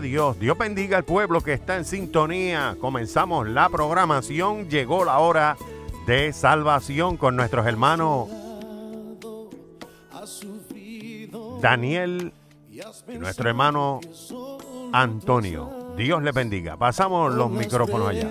Dios. Dios bendiga al pueblo que está en sintonía. Comenzamos la programación. Llegó la hora de salvación con nuestros hermanos Daniel y nuestro hermano Antonio. Dios les bendiga. Pasamos los micrófonos allá.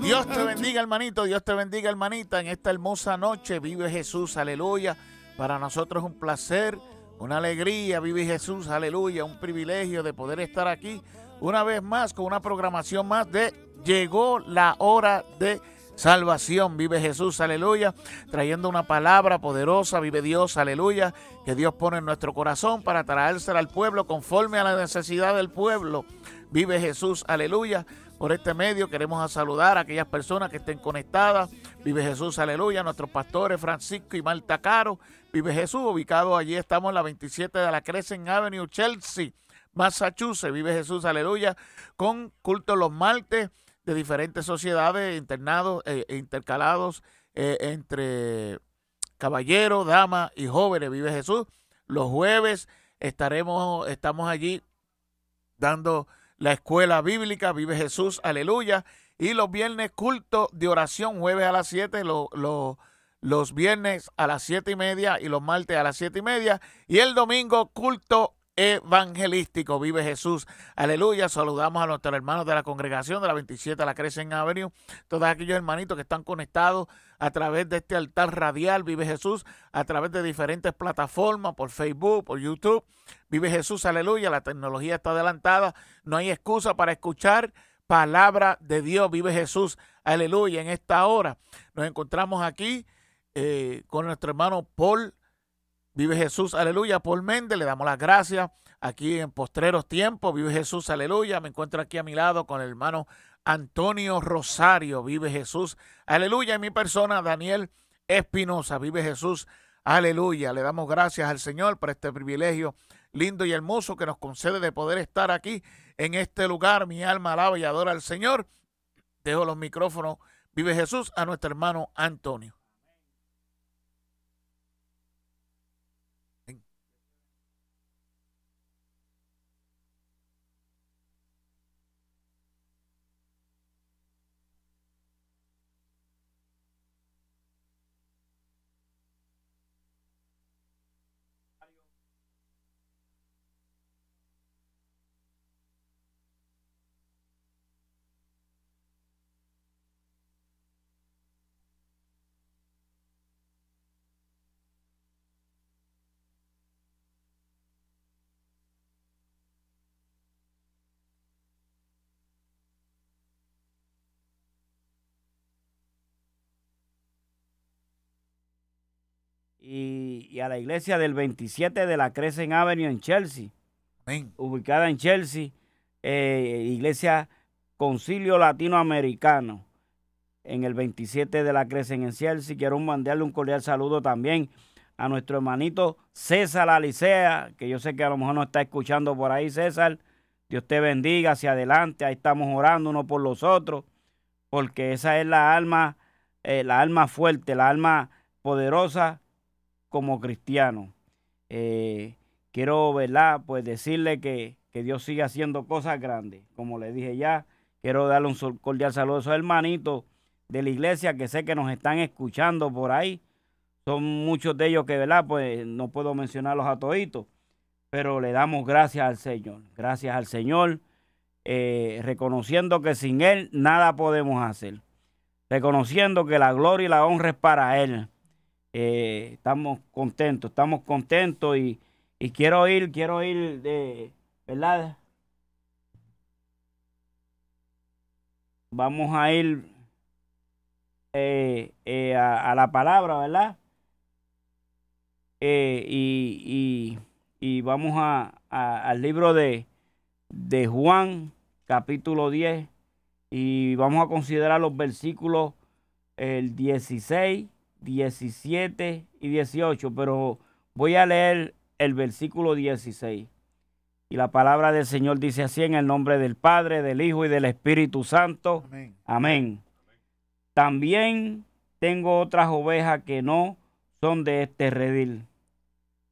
Dios te bendiga, hermanito. Dios te bendiga, hermanita. En esta hermosa noche vive Jesús. Aleluya. Para nosotros es un placer, una alegría, vive Jesús, aleluya, un privilegio de poder estar aquí una vez más con una programación más de Llegó la hora de salvación. Vive Jesús, aleluya, trayendo una palabra poderosa, vive Dios, aleluya, que Dios pone en nuestro corazón para traérsela al pueblo conforme a la necesidad del pueblo. Vive Jesús, aleluya por este medio. Queremos saludar a aquellas personas que estén conectadas. Vive Jesús, aleluya, nuestros pastores Francisco y Marta Caro. Vive Jesús, ubicado allí estamos en la 27 de la Crescent Avenue, Chelsea, Massachusetts. Vive Jesús, aleluya, con culto los martes de diferentes sociedades, internados eh, e intercalados eh, entre caballeros, damas y jóvenes. Vive Jesús. Los jueves estaremos, estamos allí dando la escuela bíblica Vive Jesús, aleluya. Y los viernes culto de oración, jueves a las 7, los viernes a las 7 y media y los martes a las 7 y media. Y el domingo culto evangelístico. Vive Jesús. Aleluya. Saludamos a nuestros hermanos de la congregación de la 27 La Crescent Avenue. Todos aquellos hermanitos que están conectados a través de este altar radial. Vive Jesús. A través de diferentes plataformas, por Facebook, por YouTube. Vive Jesús. Aleluya. La tecnología está adelantada. No hay excusa para escuchar palabra de Dios. Vive Jesús. Aleluya. En esta hora nos encontramos aquí eh, con nuestro hermano Paul Vive Jesús, aleluya. Paul Méndez, le damos las gracias aquí en Postreros Tiempos. Vive Jesús, aleluya. Me encuentro aquí a mi lado con el hermano Antonio Rosario. Vive Jesús, aleluya. En mi persona, Daniel Espinosa. Vive Jesús, aleluya. Le damos gracias al Señor por este privilegio lindo y hermoso que nos concede de poder estar aquí en este lugar. Mi alma alaba y adora al Señor. Dejo los micrófonos. Vive Jesús a nuestro hermano Antonio. y, a la iglesia del 27 de la Crescent Avenue en Chelsea, ubicada en Chelsea, eh, iglesia Concilio Latinoamericano, en el 27 de la Crescent en Chelsea. Quiero mandarle un cordial saludo también a nuestro hermanito César Alicea, que yo sé que a lo mejor no está escuchando por ahí, César. Dios te bendiga hacia adelante, ahí estamos orando uno por los otros, porque esa es la alma, eh, la alma fuerte, la alma poderosa como cristiano eh, quiero, ¿verdad? Pues decirle que, Dios sigue haciendo cosas grandes. Como le dije ya, quiero darle un cordial saludo a esos hermanitos de la iglesia que sé que nos están escuchando por ahí. Son muchos de ellos que, ¿verdad? Pues no puedo mencionarlos a toditos, pero le damos gracias al Señor. Gracias al Señor, eh, reconociendo que sin Él nada podemos hacer. Reconociendo que la gloria y la honra es para Él. Eh, estamos contentos, estamos contentos y, quiero ir quiero ir de, ¿verdad? Vamos a ir eh, eh, a, la palabra, ¿verdad? y, vamos al libro de, Juan, capítulo 10, y vamos a considerar los versículos el 16 17 y 18, pero voy a leer el versículo 16. Y la palabra del Señor dice así en el nombre del Padre, del Hijo y del Espíritu Santo. Amén. También tengo otras ovejas que no son de este redil.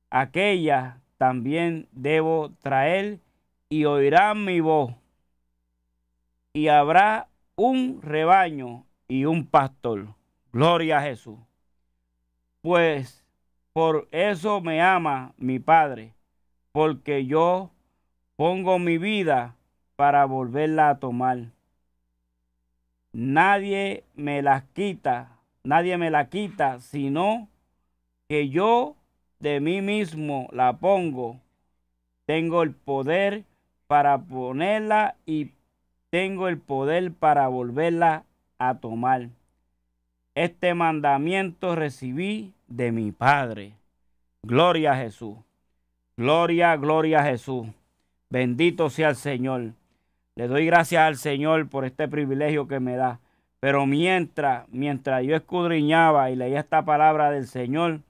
Aquellas también debo traer y oirán mi voz. Y habrá un rebaño y un pastor. Gloria a Jesús pues por eso me ama mi Padre, porque yo pongo mi vida para volverla a tomar. Nadie me la quita, nadie me la quita, sino que yo de mí mismo la pongo. Tengo el poder para ponerla y tengo el poder para volverla a tomar. Este mandamiento recibí de mi Padre. Gloria a Jesús. Gloria, gloria a Jesús. Bendito sea el Señor. Le doy gracias al Señor por este privilegio que me da. Pero mientras, mientras yo escudriñaba y leía esta palabra del Señor,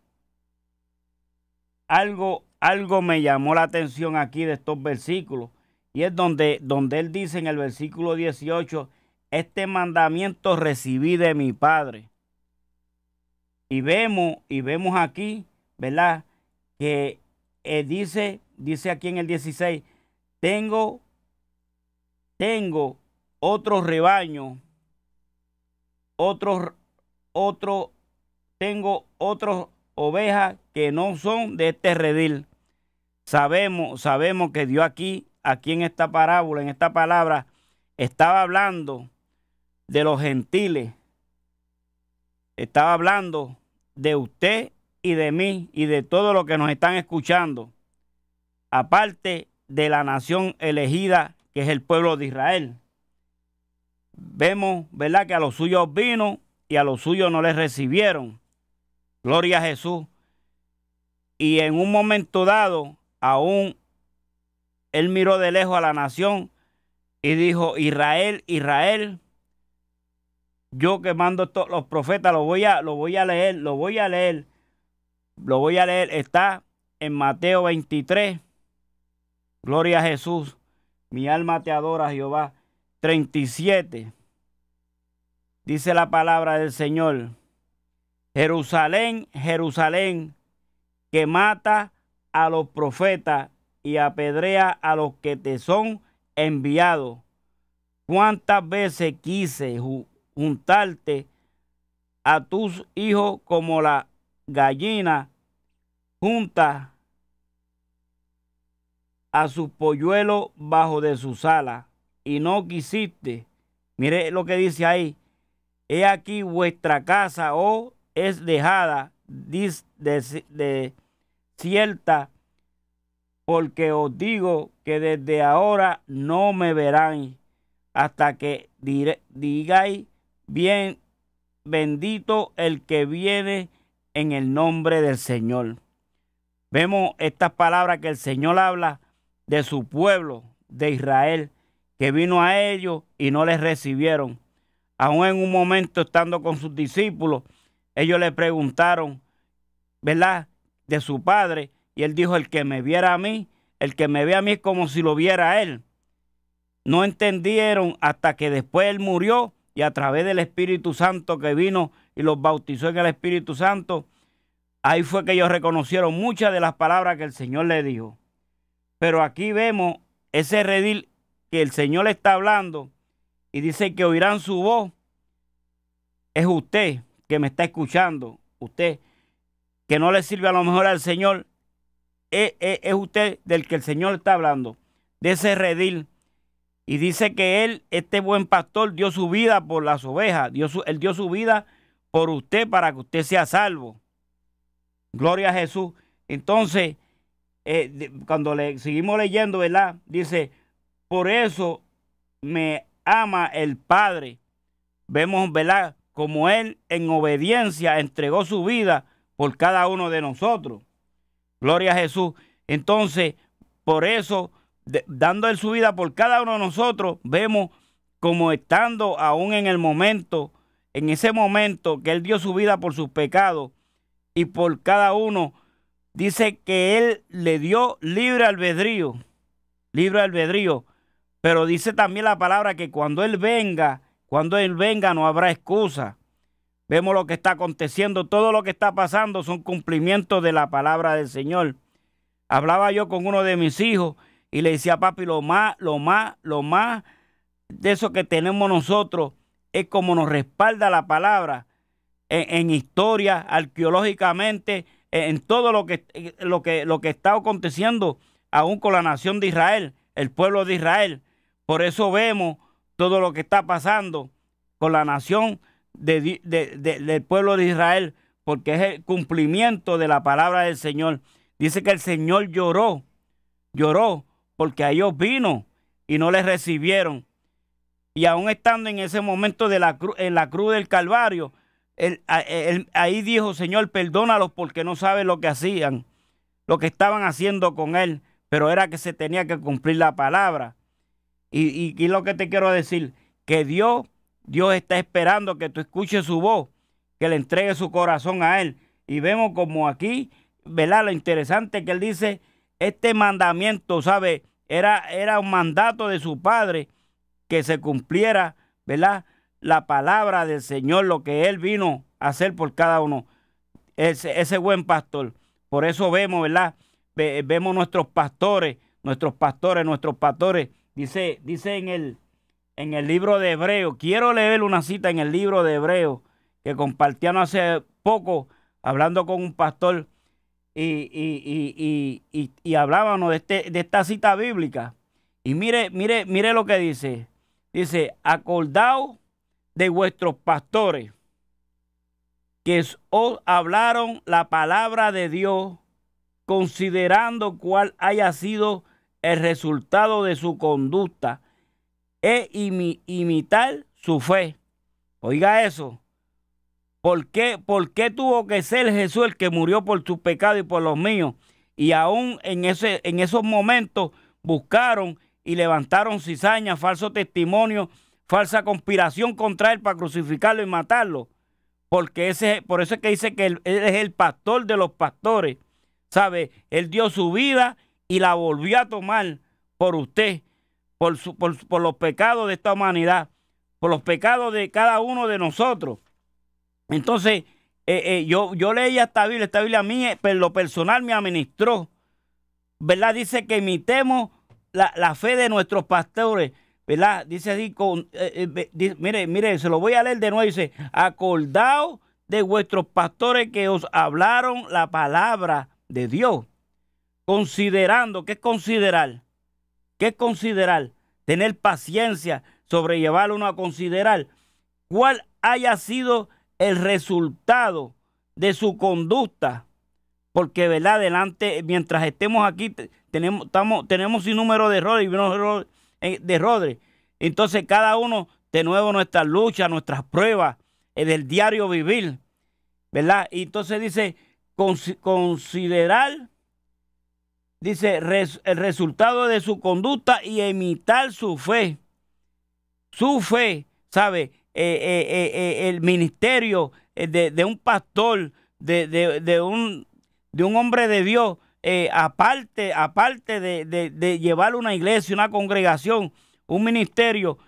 algo, algo me llamó la atención aquí de estos versículos. Y es donde, donde él dice en el versículo 18, este mandamiento recibí de mi Padre. Y vemos, y vemos aquí, ¿verdad? Que eh, dice, dice aquí en el 16, tengo, tengo otro rebaño, otro, otro, tengo otras ovejas que no son de este redil. Sabemos, sabemos que Dios aquí, aquí en esta parábola, en esta palabra, estaba hablando de los gentiles. Estaba hablando de usted y de mí y de todo lo que nos están escuchando, aparte de la nación elegida que es el pueblo de Israel. Vemos, ¿verdad?, que a los suyos vino y a los suyos no les recibieron. Gloria a Jesús. Y en un momento dado, aún él miró de lejos a la nación y dijo, Israel, Israel, yo que mando los profetas, lo voy, a, lo voy a leer, lo voy a leer, lo voy a leer. Está en Mateo 23. Gloria a Jesús. Mi alma te adora, Jehová. 37. Dice la palabra del Señor. Jerusalén, Jerusalén, que mata a los profetas y apedrea a los que te son enviados. ¿Cuántas veces quise juntarte a tus hijos como la gallina junta a su polluelo bajo de su sala y no quisiste. Mire lo que dice ahí. He aquí vuestra casa o oh, es dejada de, de cierta, porque os digo que desde ahora no me verán hasta que digáis Bien, bendito el que viene en el nombre del Señor. Vemos estas palabras que el Señor habla de su pueblo, de Israel, que vino a ellos y no les recibieron. Aún en un momento estando con sus discípulos, ellos le preguntaron, ¿verdad? De su padre. Y él dijo, el que me viera a mí, el que me ve a mí es como si lo viera a él. No entendieron hasta que después él murió y a través del Espíritu Santo que vino y los bautizó en el Espíritu Santo, ahí fue que ellos reconocieron muchas de las palabras que el Señor le dijo. Pero aquí vemos ese redil que el Señor le está hablando y dice que oirán su voz. Es usted que me está escuchando, usted que no le sirve a lo mejor al Señor, es, eh, eh, es usted del que el Señor está hablando, de ese redil y dice que él, este buen pastor, dio su vida por las ovejas. Dio su, él dio su vida por usted para que usted sea salvo. Gloria a Jesús. Entonces, eh, cuando le seguimos leyendo, ¿verdad? Dice, por eso me ama el Padre. Vemos, ¿verdad? Como Él en obediencia entregó su vida por cada uno de nosotros. Gloria a Jesús. Entonces, por eso dando él su vida por cada uno de nosotros, vemos como estando aún en el momento, en ese momento que él dio su vida por sus pecados y por cada uno, dice que él le dio libre albedrío, libre albedrío, pero dice también la palabra que cuando él venga, cuando él venga no habrá excusa. Vemos lo que está aconteciendo, todo lo que está pasando son cumplimientos de la palabra del Señor. Hablaba yo con uno de mis hijos y le decía, papi, lo más, lo más, lo más de eso que tenemos nosotros es como nos respalda la palabra en, historia, arqueológicamente, en, todo lo que, lo, que, lo que está aconteciendo aún con la nación de Israel, el pueblo de Israel. Por eso vemos todo lo que está pasando con la nación del pueblo de Israel, porque es el cumplimiento de la palabra del Señor. Dice que el Señor lloró, lloró porque a ellos vino y no les recibieron. Y aún estando en ese momento de la en la cruz del Calvario, ahí dijo, Señor, perdónalos porque no saben lo que hacían, lo que estaban haciendo con él, pero era que se tenía que cumplir la palabra. Y, y, lo que te quiero decir, que Dios, Dios está esperando que tú escuches su voz, que le entregue su corazón a él. Y vemos como aquí, ¿verdad? Lo interesante que él dice, este mandamiento, ¿sabe? Era, un mandato de su padre que se cumpliera, ¿verdad? La palabra del Señor, lo que Él vino a hacer por cada uno. Ese, ese buen pastor. Por eso vemos, ¿verdad? vemos nuestros pastores, nuestros pastores, nuestros pastores. Dice, dice en, el, en el libro de Hebreo, quiero leer una cita en el libro de Hebreo que compartían hace poco, hablando con un pastor y, hablábamos de, este, de esta cita bíblica. Y mire, mire, mire lo que dice. Dice, acordaos de vuestros pastores que os hablaron la palabra de Dios, considerando cuál haya sido el resultado de su conducta e imitar su fe. Oiga eso, ¿Por qué, tuvo que ser Jesús el que murió por tus pecados y por los míos? Y aún en, ese, en esos momentos buscaron y levantaron cizañas, falso testimonio, falsa conspiración contra él para crucificarlo y matarlo. Porque ese, por eso es que dice que él, es el pastor de los pastores. ¿Sabe? Él dio su vida y la volvió a tomar por usted, por, por los pecados de esta humanidad, por los pecados de cada uno de nosotros. Entonces, eh, eh, yo, yo leía esta Biblia, esta Biblia a mí, eh, pero lo personal me administró. ¿Verdad? Dice que emitemos la, fe de nuestros pastores. ¿Verdad? Dice así, mire, mire, se lo voy a leer de nuevo. Dice, acordaos de vuestros pastores que os hablaron la palabra de Dios. Considerando, ¿qué es considerar? ¿Qué es considerar? Tener paciencia, sobrellevar uno a considerar cuál haya sido el resultado de su conducta. Porque, ¿verdad? Adelante, mientras estemos aquí, tenemos, estamos, tenemos sin número de errores y eh, de errores. Entonces, cada uno, de nuevo, nuestra lucha nuestras pruebas eh, del diario vivir, ¿verdad? Y entonces dice, considerar, dice, el resultado de su conducta y imitar su fe. Su fe, ¿sabe? Eh, eh, eh, el ministerio de, un pastor, de, un, de un hombre de Dios, aparte, aparte de llevar una iglesia, una congregación, un ministerio,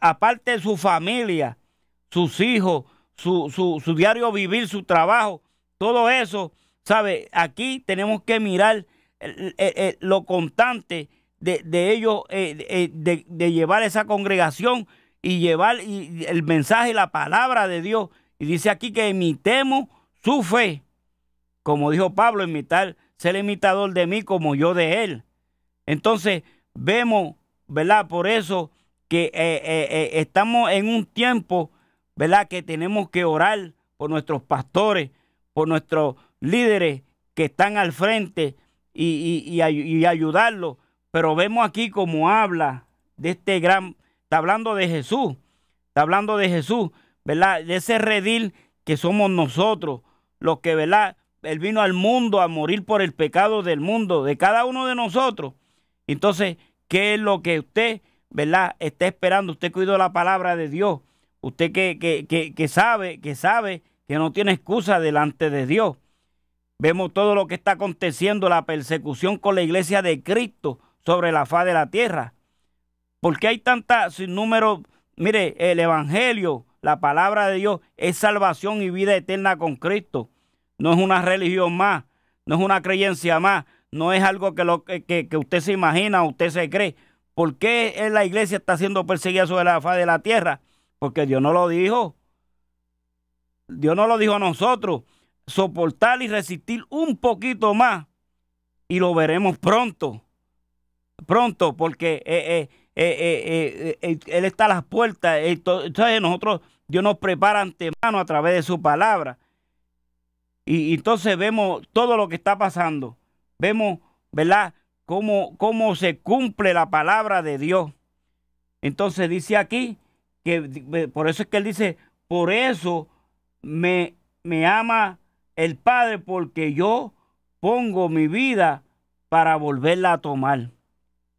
aparte de su familia, sus hijos, su, su, su, diario vivir, su trabajo, todo eso, ¿sabe? Aquí tenemos que mirar lo constante de, de ellos, de, de, llevar esa congregación y llevar el mensaje y la palabra de Dios. Y dice aquí que imitemos su fe. Como dijo Pablo, imitar, ser imitador de mí como yo de él. Entonces, vemos, ¿verdad? Por eso que eh, eh, eh, estamos en un tiempo, ¿verdad? Que tenemos que orar por nuestros pastores, por nuestros líderes que están al frente y, y ayudarlos. Pero vemos aquí como habla de este gran Está hablando de Jesús. Está hablando de Jesús, ¿verdad? De ese redil que somos nosotros, los que, ¿verdad? Él vino al mundo a morir por el pecado del mundo, de cada uno de nosotros. Entonces, ¿qué es lo que usted, ¿verdad? Está esperando. Usted cuidó la palabra de Dios. Usted que, que, que, que sabe, que sabe que no tiene excusa delante de Dios. Vemos todo lo que está aconteciendo, la persecución con la iglesia de Cristo sobre la faz de la tierra qué hay tanta sin número? Mire, el Evangelio, la palabra de Dios, es salvación y vida eterna con Cristo. No es una religión más, no es una creencia más, no es algo que, lo, que, que usted se imagina, usted se cree. ¿Por qué la iglesia está siendo perseguida sobre la faz de la tierra? Porque Dios no lo dijo. Dios no lo dijo a nosotros. Soportar y resistir un poquito más. Y lo veremos pronto. Pronto, porque eh, eh, eh, eh, eh, él está a las puertas. Entonces nosotros, Dios nos prepara antemano a través de su palabra. Y, entonces vemos todo lo que está pasando. Vemos, ¿verdad? Cómo, cómo se cumple la palabra de Dios. Entonces dice aquí que por eso es que él dice, por eso me, me ama el Padre, porque yo pongo mi vida para volverla a tomar.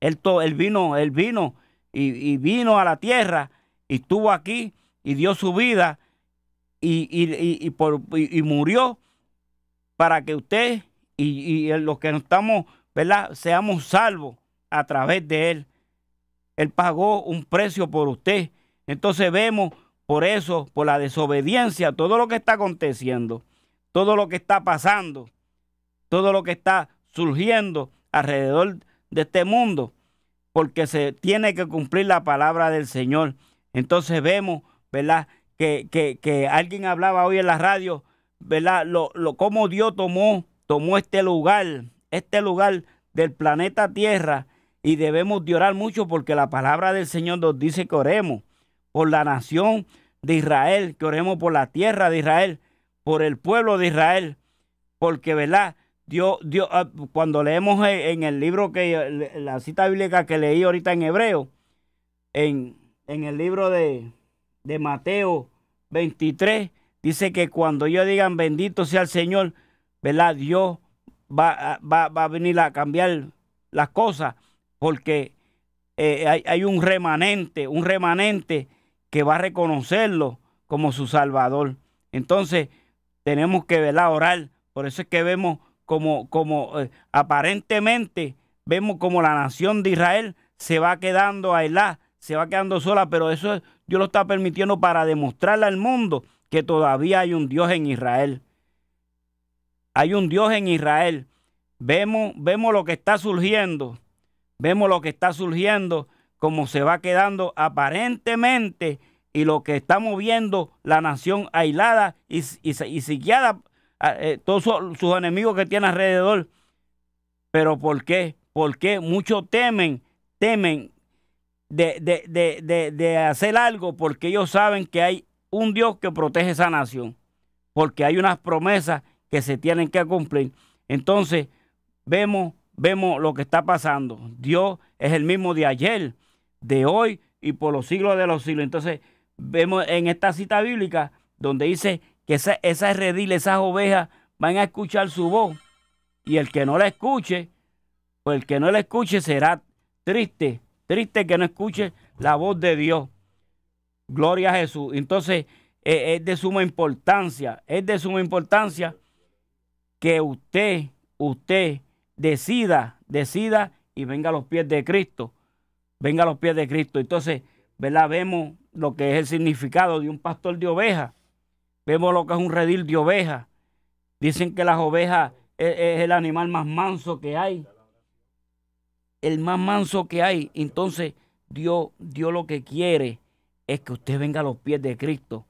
Él, vino, el vino y, vino a la tierra y estuvo aquí y dio su vida y, y, y por, murió para que usted y, los que estamos, ¿verdad? Seamos salvos a través de él. Él pagó un precio por usted. Entonces vemos por eso, por la desobediencia, todo lo que está aconteciendo, todo lo que está pasando, todo lo que está surgiendo alrededor de de este mundo, porque se tiene que cumplir la palabra del Señor. Entonces vemos, ¿verdad? Que, que, alguien hablaba hoy en la radio, ¿verdad? Lo, lo, cómo Dios tomó, tomó este lugar, este lugar del planeta Tierra, y debemos de orar mucho porque la palabra del Señor nos dice que oremos por la nación de Israel, que oremos por la tierra de Israel, por el pueblo de Israel, porque, ¿verdad? Dios, ah, cuando leemos en el libro que la cita bíblica que leí ahorita en hebreo, en, el libro de, Mateo 23, dice que cuando ellos digan bendito sea el Señor, ¿verdad? Dios va, ah, a venir a cambiar las cosas porque eh, hay, un remanente, un remanente que va a reconocerlo como su Salvador. Entonces, tenemos que velar, orar. Por eso es que vemos como, eh, aparentemente vemos como la nación de Israel se va quedando aislada, se va quedando sola, pero eso Dios lo está permitiendo para demostrarle al mundo que todavía hay un Dios en Israel. Hay un Dios en Israel. Vemos, vemos lo que está surgiendo, vemos lo que está surgiendo, como se va quedando aparentemente y lo que estamos viendo, la nación aislada y, y, Ah, eh, todos sus enemigos que tiene alrededor. Pero ¿por qué? Porque muchos temen, temen de, de, de, de, hacer algo porque ellos saben que hay un Dios que protege esa nación, porque hay unas promesas que se tienen que cumplir. Entonces, vemos, vemos lo que está pasando. Dios es el mismo de ayer, de hoy y por los siglos de los siglos. Entonces, vemos en esta cita bíblica donde dice que esa, esas rediles, esas ovejas van a escuchar su voz. Y el que no la escuche, o pues el que no la escuche será triste, triste que no escuche la voz de Dios. Gloria a Jesús. Entonces, eh, es de suma importancia, es de suma importancia que usted, usted decida, decida y venga a los pies de Cristo. Venga a los pies de Cristo. Entonces, ¿verdad? Vemos lo que es el significado de un pastor de ovejas. Vemos lo que es un redil de ovejas. Dicen que las ovejas e, e, es, el animal más manso que hay. El más manso que hay. Entonces, Dios, lo que quiere es que usted venga a los pies de Cristo.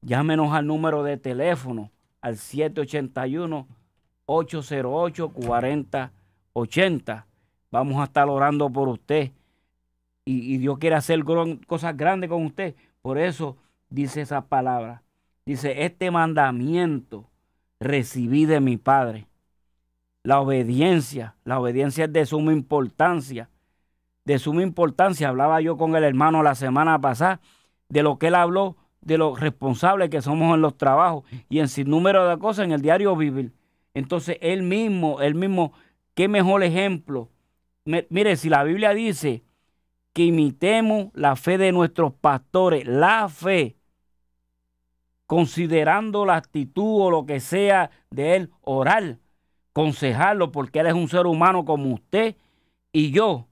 Llámenos al número de teléfono al 781-808-4080. Vamos a estar orando por usted. y Dios quiere hacer cosas grandes con usted. Por eso dice esa palabra. Dice, este mandamiento recibí de mi Padre. La obediencia, la obediencia es de suma importancia. De suma importancia, hablaba yo con el hermano la semana pasada, de lo que él habló, de lo responsables que somos en los trabajos y en sin número de cosas en el diario bíblico Entonces, él mismo, él mismo, qué mejor ejemplo. mire, si la Biblia dice que imitemos la fe de nuestros pastores, la fe, considerando la actitud o lo que sea de él, orar, aconsejarlo, porque él es un ser humano como usted y yo,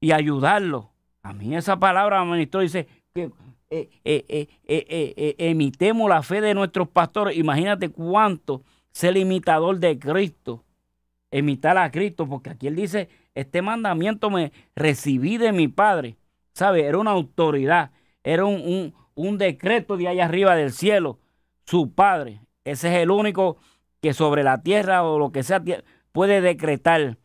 y ayudarlo. A mí esa palabra, ministro, dice que eh, eh, eh, emitemos la fe de nuestros pastores. Imagínate cuánto ser imitador de Cristo, imitar a Cristo, porque aquí él dice, este mandamiento me recibí de mi Padre. ¿Sabe? Era una autoridad, era un, un decreto de allá arriba del cielo, su Padre. Ese es el único que sobre la tierra o lo que sea puede decretar.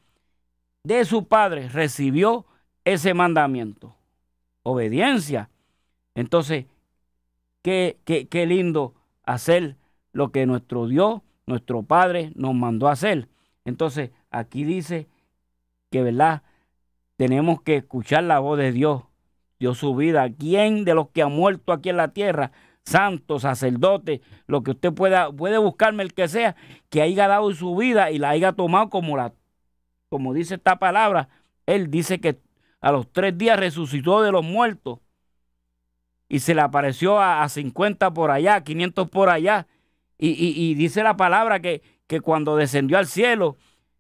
De su Padre recibió ese mandamiento. Obediencia. Entonces, qué, qué, qué lindo hacer lo que nuestro Dios, nuestro Padre nos mandó a hacer. Entonces, aquí dice que, ¿verdad? Tenemos que escuchar la voz de Dios dio su vida. ¿Quién de los que ha muerto aquí en la tierra, santo, sacerdote, lo que usted pueda, puede buscarme el que sea, que haya dado su vida y la haya tomado como la, como dice esta palabra? Él dice que a los tres días resucitó de los muertos y se le apareció a, 50 por allá, a 500 por allá. Y, dice la palabra que, que cuando descendió al cielo,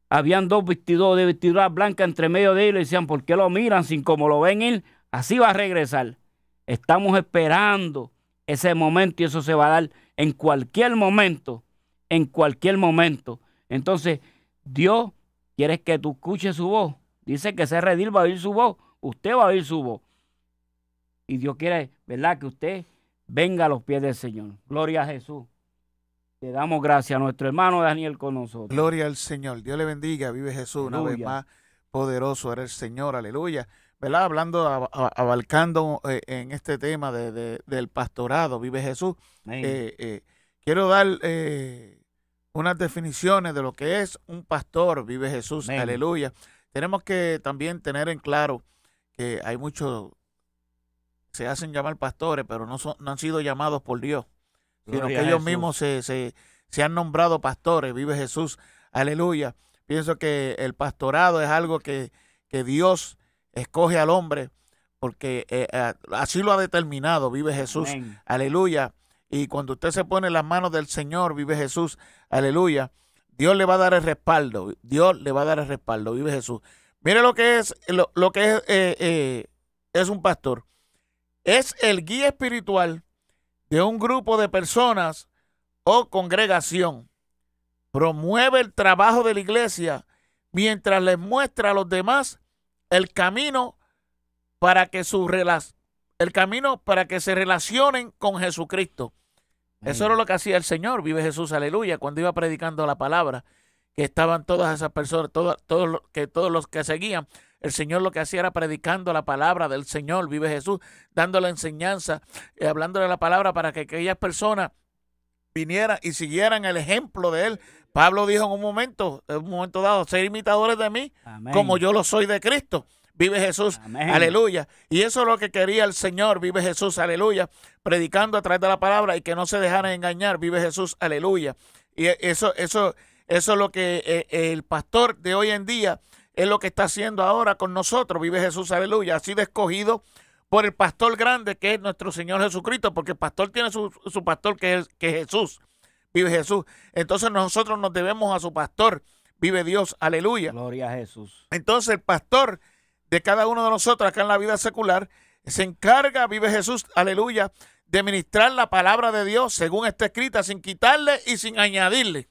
habían dos vestidos de vestiduras blancas entre medio de ellos y decían, ¿por qué lo miran sin como lo ven él? Así va a regresar. Estamos esperando ese momento y eso se va a dar en cualquier momento, en cualquier momento. Entonces, Dios quiere que tú escuches su voz. Dice que ese redil va a oír su voz, usted va a oír su voz. Y Dios quiere, ¿verdad? Que usted venga a los pies del Señor. Gloria a Jesús. Le damos gracias a nuestro hermano Daniel con nosotros. Gloria al Señor. Dios le bendiga. Vive Jesús una vez más. Poderoso era el Señor. Aleluya. Hablando, abarcando eh, en este tema del pastorado, vive Jesús. Eh, eh, quiero dar unas definiciones de lo que es un pastor, vive Jesús, aleluya. Tenemos que también tener en claro que hay muchos, se hacen llamar pastores, pero no, han sido llamados por Dios, sino que ellos mismos se, se, han nombrado pastores, vive Jesús, aleluya. Pienso que el pastorado es algo que, que Dios escoge al hombre, porque eh, eh, así lo ha determinado, vive Jesús, aleluya. Y cuando usted se pone en las manos del Señor, vive Jesús, aleluya. Dios le va a dar el respaldo, Dios le va a dar el respaldo, vive Jesús. Mire lo que es, lo, que es, eh, es un pastor. Es el guía espiritual de un grupo de personas o congregación. Promueve el trabajo de la iglesia mientras les muestra a los demás el camino para que su el camino para que se relacionen con Jesucristo. Eso era lo que hacía el Señor, vive Jesús, aleluya, cuando iba predicando la palabra, que estaban todas esas personas, todos, que, todos los que seguían, el Señor lo que hacía era predicando la palabra del Señor, vive Jesús, dando la enseñanza, y eh, hablándole la palabra para que aquellas personas vinieran y siguieran el ejemplo de él. Pablo dijo en un momento, en un momento dado, ser imitadores de mí, como yo lo soy de Cristo. Vive Jesús, aleluya. Y eso es lo que quería el Señor, vive Jesús, aleluya, predicando a través de la palabra y que no se dejara engañar, vive Jesús, aleluya. Y eso, eso, eso es lo que eh, eh, el pastor de hoy en día es lo que está haciendo ahora con nosotros, vive Jesús, aleluya. Así de escogido, por el pastor grande que es nuestro Señor Jesucristo, porque el pastor tiene su, su pastor que es, que Jesús, vive Jesús. Entonces nosotros nos debemos a su pastor, vive Dios, aleluya. Gloria a Jesús. Entonces el pastor de cada uno de nosotros acá en la vida secular se encarga, vive Jesús, aleluya, de ministrar la palabra de Dios según está escrita, sin quitarle y sin añadirle.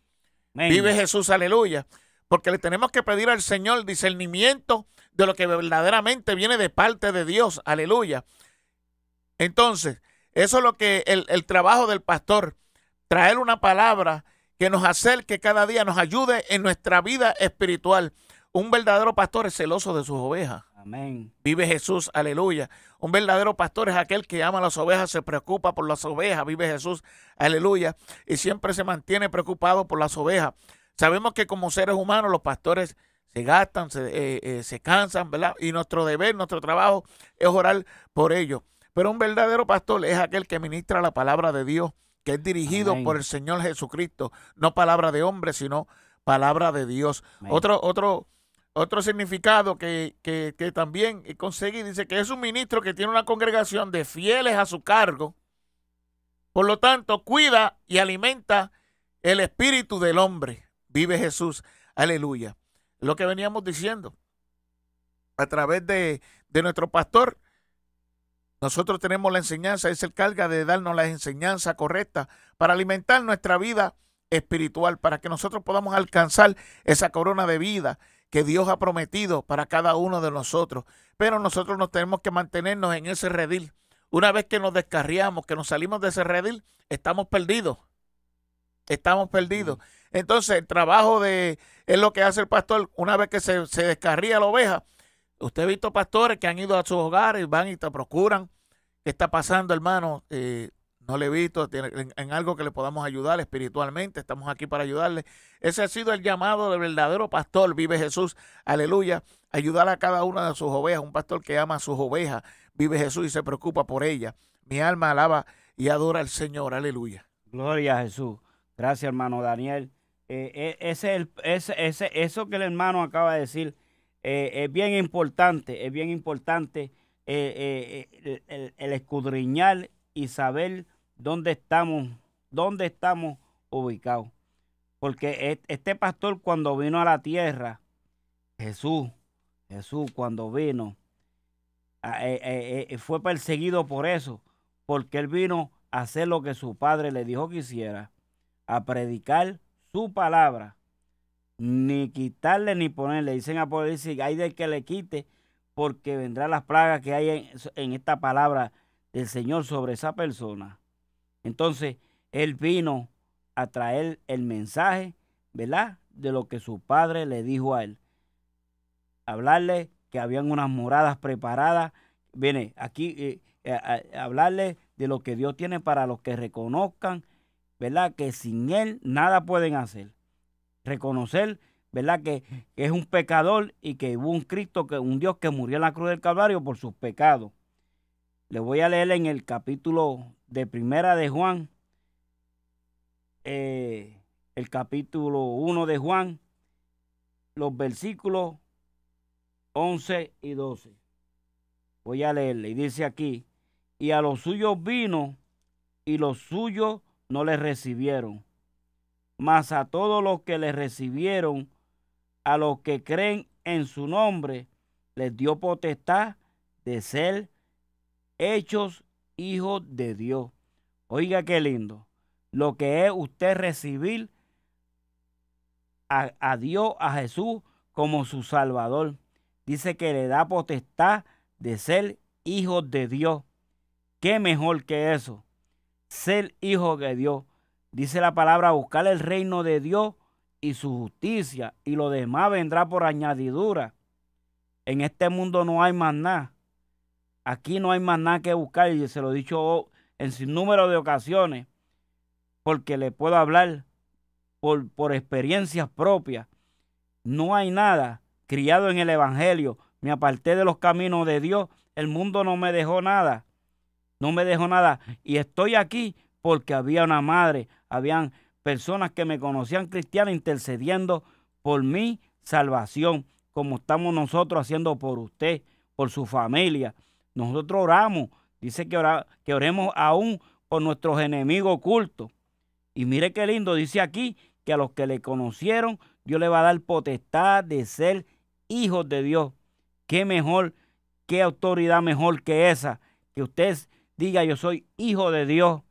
Vive Jesús, aleluya porque le tenemos que pedir al Señor discernimiento de lo que verdaderamente viene de parte de Dios. Aleluya. Entonces, eso es lo que el, trabajo del pastor, traer una palabra que nos acerque cada día, nos ayude en nuestra vida espiritual. Un verdadero pastor es celoso de sus ovejas. Amén. Vive Jesús, aleluya. Un verdadero pastor es aquel que ama a las ovejas, se preocupa por las ovejas, vive Jesús, aleluya. Y siempre se mantiene preocupado por las ovejas. Sabemos que como seres humanos los pastores se gastan, eh, eh, se, cansan, ¿verdad? Y nuestro deber, nuestro trabajo es orar por ellos. Pero un verdadero pastor es aquel que ministra la palabra de Dios, que es dirigido por el Señor Jesucristo, no palabra de hombre, sino palabra de Dios. Otro, otro, otro significado que, que, que, también conseguí dice que es un ministro que tiene una congregación de fieles a su cargo. Por lo tanto, cuida y alimenta el espíritu del hombre. Vive Jesús. Aleluya. Lo que veníamos diciendo a través de, nuestro pastor. Nosotros tenemos la enseñanza, es el carga de darnos la enseñanza correcta para alimentar nuestra vida espiritual, para que nosotros podamos alcanzar esa corona de vida que Dios ha prometido para cada uno de nosotros. Pero nosotros nos tenemos que mantenernos en ese redil. Una vez que nos descarriamos, que nos salimos de ese redil, estamos perdidos. Estamos perdidos. Entonces, el trabajo de es lo que hace el pastor una vez que se, se descarría la oveja. Usted ha visto pastores que han ido a sus hogares, van y te procuran. ¿Qué está pasando, hermano? Eh, no le he visto en, algo que le podamos ayudar espiritualmente. Estamos aquí para ayudarle. Ese ha sido el llamado del verdadero pastor. Vive Jesús. Aleluya. Ayudar a cada una de sus ovejas. Un pastor que ama a sus ovejas. Vive Jesús y se preocupa por ella. Mi alma alaba y adora al Señor. Aleluya. Gloria a Jesús. Gracias, hermano Daniel. Eh, eh, eso que el hermano acaba de decir eh, es bien importante, es bien importante el, el, escudriñar y saber dónde estamos, dónde estamos ubicados. Porque este pastor cuando vino a la tierra, Jesús, Jesús cuando vino, fue perseguido por eso, porque él vino a hacer lo que su padre le dijo que hiciera a predicar su palabra, ni quitarle ni ponerle. Dicen a Apocalipsis, hay de que le quite, porque vendrá las plagas que hay en, esta palabra del Señor sobre esa persona. Entonces, él vino a traer el mensaje, ¿verdad? De lo que su padre le dijo a él. Hablarle que habían unas moradas preparadas. Viene aquí, eh, eh, hablarle de lo que Dios tiene para los que reconozcan ¿verdad? Que sin Él nada pueden hacer. Reconocer, ¿verdad? Que, es un pecador y que hubo un Cristo, que, un Dios que murió en la cruz del Calvario por sus pecados. Le voy a leer en el capítulo de Primera de Juan, eh, el capítulo 1 de Juan, los versículos 11 y 12. Voy a leerle y dice aquí, y a los suyos vino y los suyos no le recibieron. Mas a todos los que le recibieron, a los que creen en su nombre, les dio potestad de ser hechos hijos de Dios. Oiga qué lindo. Lo que es usted recibir a, a, Dios, a Jesús, como su Salvador. Dice que le da potestad de ser hijos de Dios. ¿Qué mejor que eso? ser hijo de Dios. Dice la palabra, buscar el reino de Dios y su justicia, y lo demás vendrá por añadidura. En este mundo no hay más nada. Aquí no hay más nada que buscar, y se lo he dicho en sin número de ocasiones, porque le puedo hablar por, por experiencias propias. No hay nada criado en el Evangelio. Me aparté de los caminos de Dios. El mundo no me dejó nada no me dejo nada. Y estoy aquí porque había una madre, habían personas que me conocían cristiana intercediendo por mi salvación, como estamos nosotros haciendo por usted, por su familia. Nosotros oramos, dice que, que oremos aún por nuestros enemigos ocultos. Y mire qué lindo, dice aquí que a los que le conocieron, Dios le va a dar potestad de ser hijos de Dios. Qué mejor, qué autoridad mejor que esa, que usted diga yo soy hijo de Dios.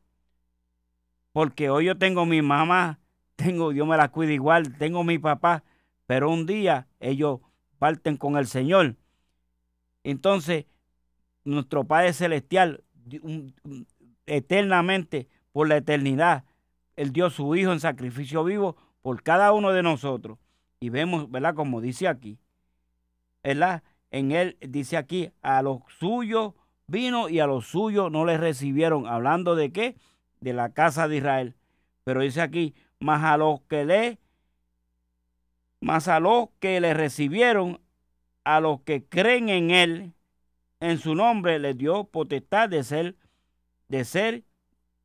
Porque hoy yo tengo mi mamá, tengo, Dios me la cuida igual, tengo mi papá, pero un día ellos parten con el Señor. Entonces, nuestro Padre Celestial, eternamente, por la eternidad, Él dio su Hijo en sacrificio vivo por cada uno de nosotros. Y vemos, ¿verdad? Como dice aquí, ¿verdad? En Él dice aquí, a los suyos vino y a los suyos no les recibieron. Hablando de qué? De la casa de Israel. Pero dice aquí, más a los que le, más a los que le recibieron, a los que creen en él, en su nombre les dio potestad de ser, de ser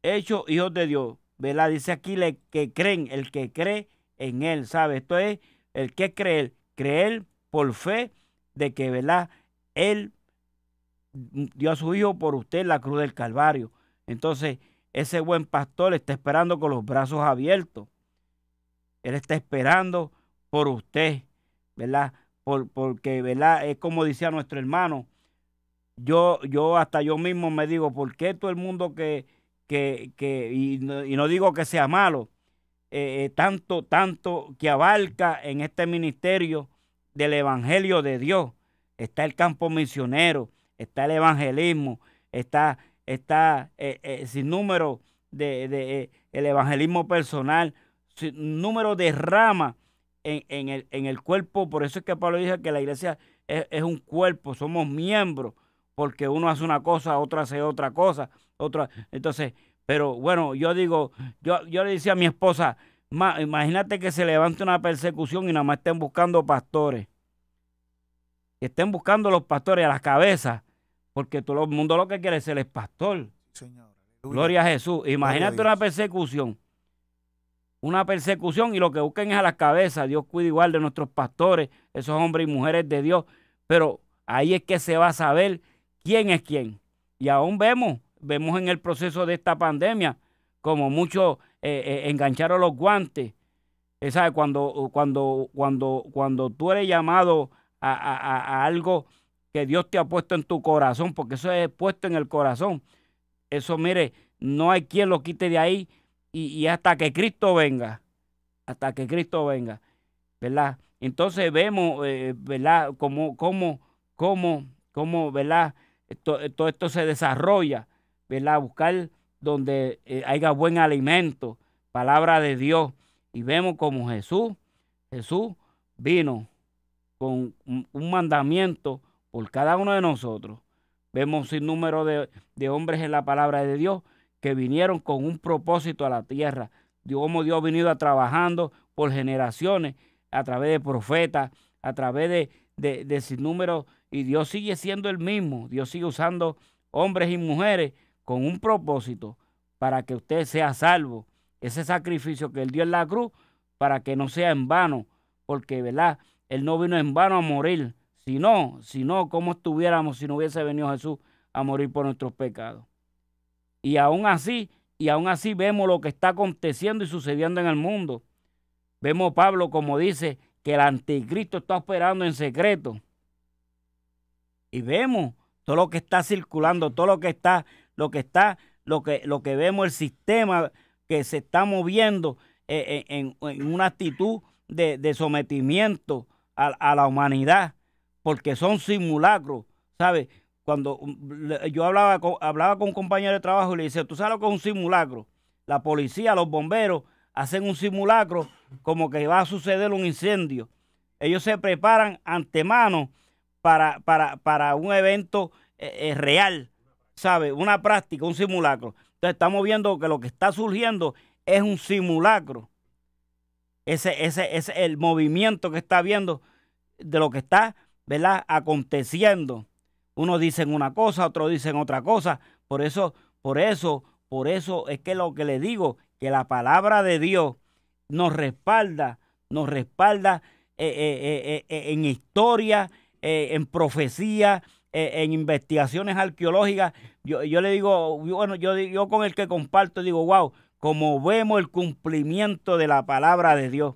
hecho hijos de Dios. ¿Verdad? Dice aquí le, que creen, el que cree en él, ¿sabe? Esto es el que creer, creer por fe de que, ¿verdad? Él Mm, dio a su hijo por usted la cruz del Calvario. Entonces, ese buen pastor está esperando con los brazos abiertos. Él está esperando por usted, ¿verdad? Por, porque, ¿verdad? Es como decía nuestro hermano. Yo, yo hasta yo mismo me digo, ¿por qué todo el mundo que, que, que y, no, digo que sea malo, eh, eh, tanto, tanto que abarca en este ministerio del Evangelio de Dios? Está el campo misionero, está el evangelismo, está, está eh, eh, sin número de, eh, el evangelismo personal, sin número de ramas en, el, en, el, cuerpo. Por eso es que Pablo dice que la iglesia es, un cuerpo, somos miembros, porque uno hace una cosa, otro hace otra cosa, otra. Entonces, pero bueno, yo digo, yo, yo le decía a mi esposa, imagínate que se levante una persecución y nada más estén buscando pastores. Estén buscando los pastores a las cabezas porque todo el mundo lo que quiere es ser es pastor. Gloria a Jesús. Imagínate una persecución. Una persecución y lo que busquen es a la cabeza. Dios cuida igual de nuestros pastores, esos hombres y mujeres de Dios. Pero ahí es que se va a saber quién es quién. Y aún vemos, vemos en el proceso de esta pandemia, como muchos eh, eh, engancharon los guantes. Eh, cuando, cuando, cuando, cuando tú eres llamado a, a, a algo que Dios te ha puesto en tu corazón, porque eso es puesto en el corazón. Eso, mire, no hay quien lo quite de ahí y, hasta que Cristo venga, hasta que Cristo venga, ¿verdad? Entonces vemos, eh, ¿verdad? Cómo, cómo, cómo, ¿verdad? todo esto se desarrolla, ¿verdad? Buscar donde eh, haya buen alimento, palabra de Dios. Y vemos como Jesús, Jesús vino con un mandamiento por cada uno de nosotros. Vemos sin número de, hombres en la palabra de Dios que vinieron con un propósito a la tierra. Dios, como Dios ha venido trabajando por generaciones, a través de profetas, a través de, de, de sin número. Y Dios sigue siendo el mismo. Dios sigue usando hombres y mujeres con un propósito para que usted sea salvo. Ese sacrificio que Él dio en la cruz para que no sea en vano. Porque, ¿verdad? Él no vino en vano a morir. Si no, si no, ¿cómo estuviéramos si no hubiese venido Jesús a morir por nuestros pecados? Y aún así, y aún así vemos lo que está aconteciendo y sucediendo en el mundo. Vemos Pablo como dice que el anticristo está operando en secreto. Y vemos todo lo que está circulando, todo lo que está, lo que está, lo que, lo que vemos, el sistema que se está moviendo eh, eh, en, una actitud de, sometimiento a la humanidad porque son simulacros, ¿sabes? Cuando mm, yo hablaba con, hablaba con un compañero de trabajo y le dice, ¿tú sabes lo que es un simulacro? La policía, los bomberos hacen un simulacro como que va a suceder un incendio. Ellos se preparan antemano para, para, un evento eh, eh, real, ¿sabes? Una práctica, un simulacro. Entonces estamos viendo que lo que está surgiendo es un simulacro. Ese, ese, ese es el movimiento que está viendo de lo que está ¿verdad? Aconteciendo. Unos dicen una cosa, otros dicen otra cosa. Por eso, por eso, por eso es que lo que le digo, que la palabra de Dios nos respalda, nos respalda eh, eh, eh, en historia, en profecía, en investigaciones arqueológicas. Yo, le digo, bueno, yo, yo con el que comparto digo, wow, como vemos el cumplimiento de la palabra de Dios.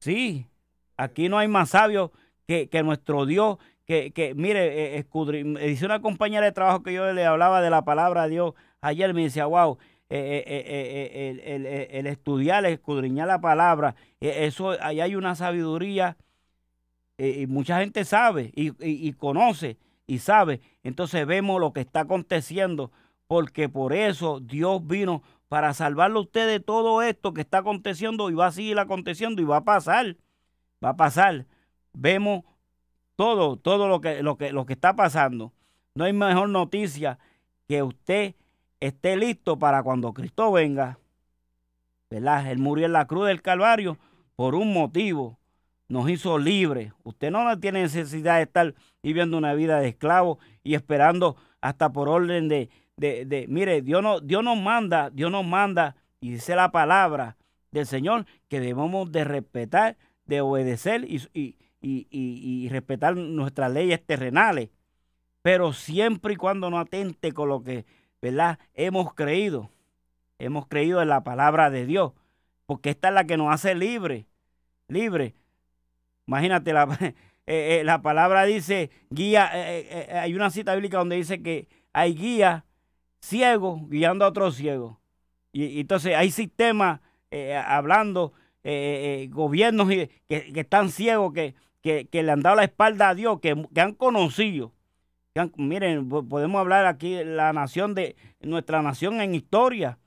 Sí, aquí no hay más sabios que, nuestro Dios, que, que mire, eh, escudri... dice una compañera de trabajo que yo le hablaba de la palabra de Dios ayer, me decía, wow, eh, eh, el, estudiar, escudriñar la palabra, e, eso, ahí hay una sabiduría e, y mucha gente sabe y, conoce y sabe. Entonces vemos lo que está aconteciendo porque por eso Dios vino para salvarlo a usted de todo esto que está aconteciendo y va a seguir aconteciendo y va a pasar, va a pasar vemos todo, todo lo que, lo que, lo que está pasando. No hay mejor noticia que usted esté listo para cuando Cristo venga. ¿Verdad? Él murió en la cruz del Calvario por un motivo. Nos hizo libres. Usted no tiene necesidad de estar viviendo una vida de esclavo y esperando hasta por orden de, de, de, mire, Dios, no, Dios nos manda, Dios nos manda, y dice la palabra del Señor, que debemos de respetar, de obedecer y, y, respetar nuestras leyes terrenales, pero siempre y cuando no atente con lo que, ¿verdad? Hemos creído, hemos creído en la palabra de Dios, porque esta es la que nos hace libre, libre. Imagínate, la, eh, eh, la palabra dice, guía, eh, hay una cita bíblica donde dice que hay guía ciegos guiando a otros ciegos. Y, entonces hay sistemas hablando, gobiernos que, que están ciegos, que, que, le han dado la espalda a Dios, que, han conocido. miren, podemos hablar aquí la nación de nuestra nación en historia,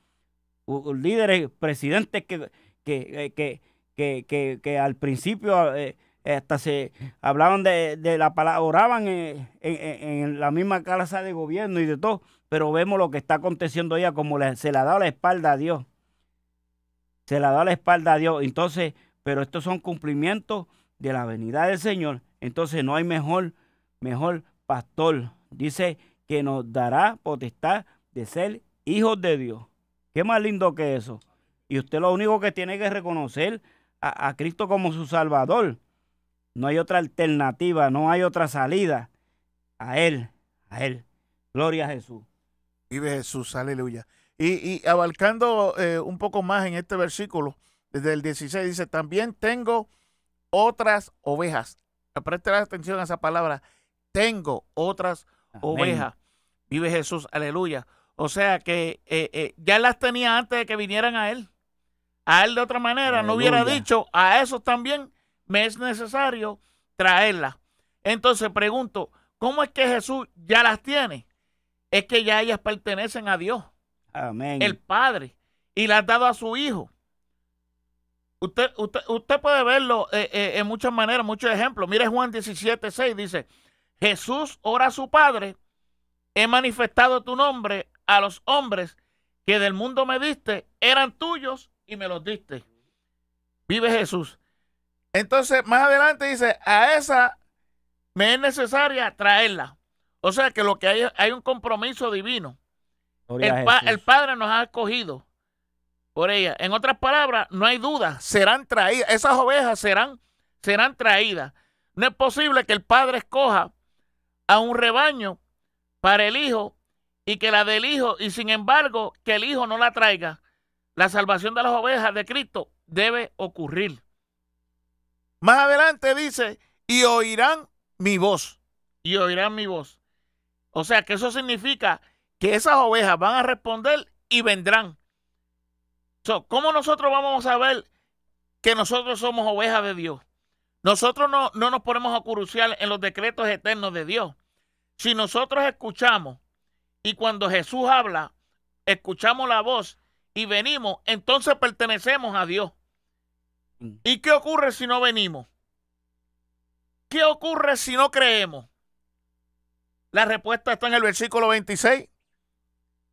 líderes, presidentes eh, que, que, que, que al principio eh, hasta se hablaban de, la palabra, oraban eh, en, en, la misma casa de gobierno y de todo, pero vemos lo que está aconteciendo ya, como se le ha dado la espalda a Dios. Se le ha dado la espalda a Dios. Entonces, pero estos son cumplimientos de la venida del Señor, entonces no hay mejor, mejor pastor. Dice que nos dará potestad de ser hijos de Dios. Qué más lindo que eso. Y usted lo único que tiene que reconocer a, Cristo como su Salvador. No hay otra alternativa, no hay otra salida. A Él, a Él. Gloria a Jesús. Vive Jesús, aleluya. Y, abarcando eh, un poco más en este versículo, desde el 16 dice, también tengo otras ovejas. preste atención a esa palabra. Tengo otras ovejas. Vive Jesús, aleluya. O sea que eh, eh, ya las tenía antes de que vinieran a él. A él de otra manera no hubiera dicho, a esos también me es necesario traerlas. Entonces pregunto, ¿cómo es que Jesús ya las tiene? Es que ya ellas pertenecen a Dios. Amén. El Padre. Y las ha dado a su Hijo. Usted, puede verlo eh, eh, en muchas maneras, muchos ejemplos. Mire Juan 17, 6, dice, Jesús ora a su Padre, he manifestado tu nombre a los hombres que del mundo me diste, eran tuyos y me los diste. Vive Jesús. Entonces, más adelante dice, a esa me es necesaria traerla. O sea que lo que hay, hay un compromiso divino. El, el, Padre nos ha escogido por ella. En otras palabras, no hay duda, serán traídas, esas ovejas serán, serán traídas. No es posible que el padre escoja a un rebaño para el hijo y que la del hijo, y sin embargo, que el hijo no la traiga. La salvación de las ovejas de Cristo debe ocurrir. Más adelante dice, y oirán mi voz. Y oirán mi voz. O sea que eso significa que esas ovejas van a responder y vendrán. ¿Cómo nosotros vamos a ver que nosotros somos ovejas de Dios? Nosotros no, no nos ponemos a curuciar en los decretos eternos de Dios. Si nosotros escuchamos y cuando Jesús habla, escuchamos la voz y venimos, entonces pertenecemos a Dios. Mm. ¿Y qué ocurre si no venimos? ¿Qué ocurre si no creemos? La respuesta está en el versículo 26.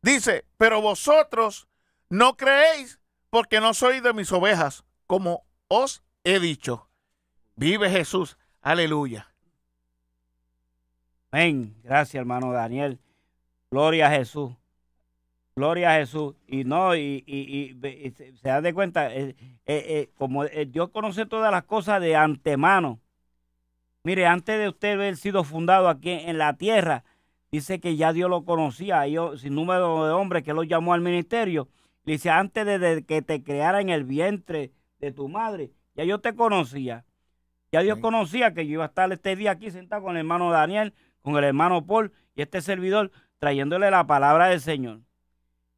Dice, pero vosotros no creéis porque no soy de mis ovejas, como os he dicho. Vive Jesús. Aleluya. Amén. Gracias, hermano Daniel. Gloria a Jesús. Gloria a Jesús. Y no, y, se, dan da de cuenta, eh, eh, eh, como Dios conoce todas las cosas de antemano. Mire, antes de usted haber sido fundado aquí en la tierra, dice que ya Dios lo conocía, yo, sin número de hombres que lo llamó al ministerio dice, antes de que te creara en el vientre de tu madre, ya yo te conocía. Ya Dios conocía que yo iba a estar este día aquí sentado con el hermano Daniel, con el hermano Paul y este servidor, trayéndole la palabra del Señor.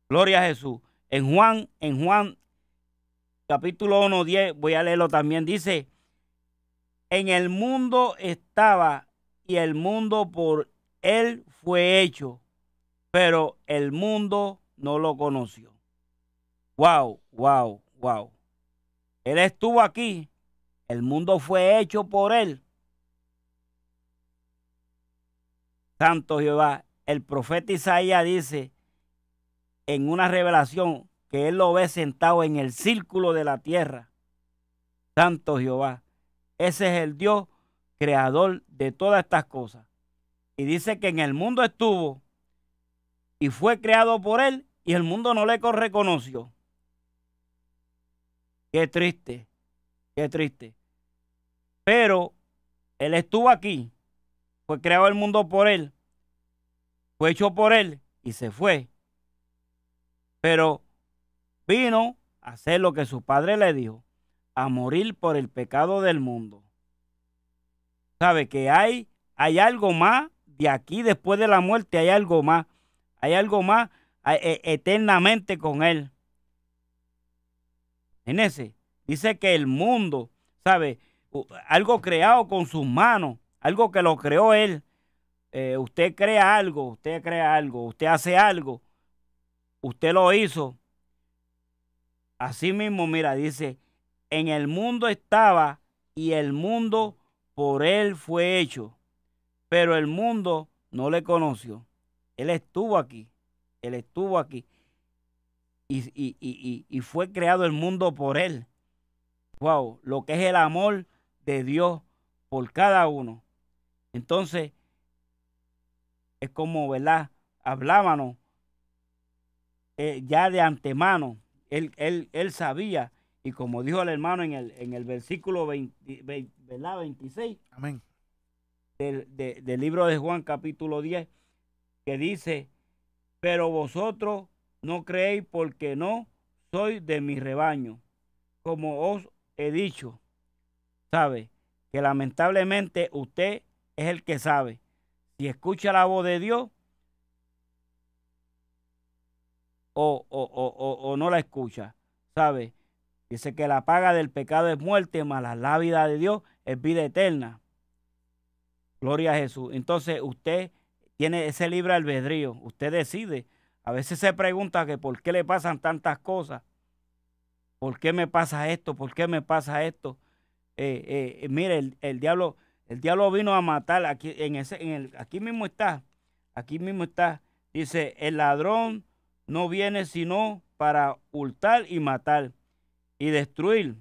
Gloria a Jesús. En Juan, en Juan, capítulo 1, 10, voy a leerlo también, dice, en el mundo estaba y el mundo por él fue hecho, pero el mundo no lo conoció. Wow, wow, wow. Él estuvo aquí. El mundo fue hecho por él. Santo Jehová, el profeta Isaías dice en una revelación que él lo ve sentado en el círculo de la tierra. Santo Jehová, ese es el Dios creador de todas estas cosas. Y dice que en el mundo estuvo y fue creado por él y el mundo no le reconoció. Qué triste, qué triste. Pero él estuvo aquí, fue creado el mundo por él, fue hecho por él y se fue. Pero vino a hacer lo que su padre le dijo, a morir por el pecado del mundo. Sabe que hay, hay algo más de aquí después de la muerte, hay algo más, hay algo más eh, eh, eternamente con él. En ese, dice que el mundo, ¿sabe? Algo creado con sus manos, algo que lo creó él. Eh, usted crea algo, usted crea algo, usted hace algo, usted lo hizo. Así mismo, mira, dice, en el mundo estaba y el mundo por él fue hecho, pero el mundo no le conoció. Él estuvo aquí, él estuvo aquí y, fue creado el mundo por Él. Wow, lo que es el amor de Dios por cada uno. Entonces, es como, ¿verdad? Hablábamos eh, ya de antemano. Él, él, él, sabía, y como dijo el hermano en el, en el versículo 26 Amén. Del, del libro de Juan capítulo 10, que dice, pero vosotros no creéis porque no soy de mi rebaño. Como os he dicho, sabe que lamentablemente usted es el que sabe. Si escucha la voz de Dios o, no la escucha, sabe. Dice que la paga del pecado es muerte, mala la vida de Dios es vida eterna. Gloria a Jesús. Entonces usted tiene ese libre albedrío. Usted decide a veces se pregunta que por qué le pasan tantas cosas. ¿Por qué me pasa esto? ¿Por qué me pasa esto? Eh, eh, mire, el, diablo, el diablo vino a matar. Aquí, en ese, en el, aquí mismo está. Aquí mismo está. Dice, el ladrón no viene sino para hurtar y matar y destruir.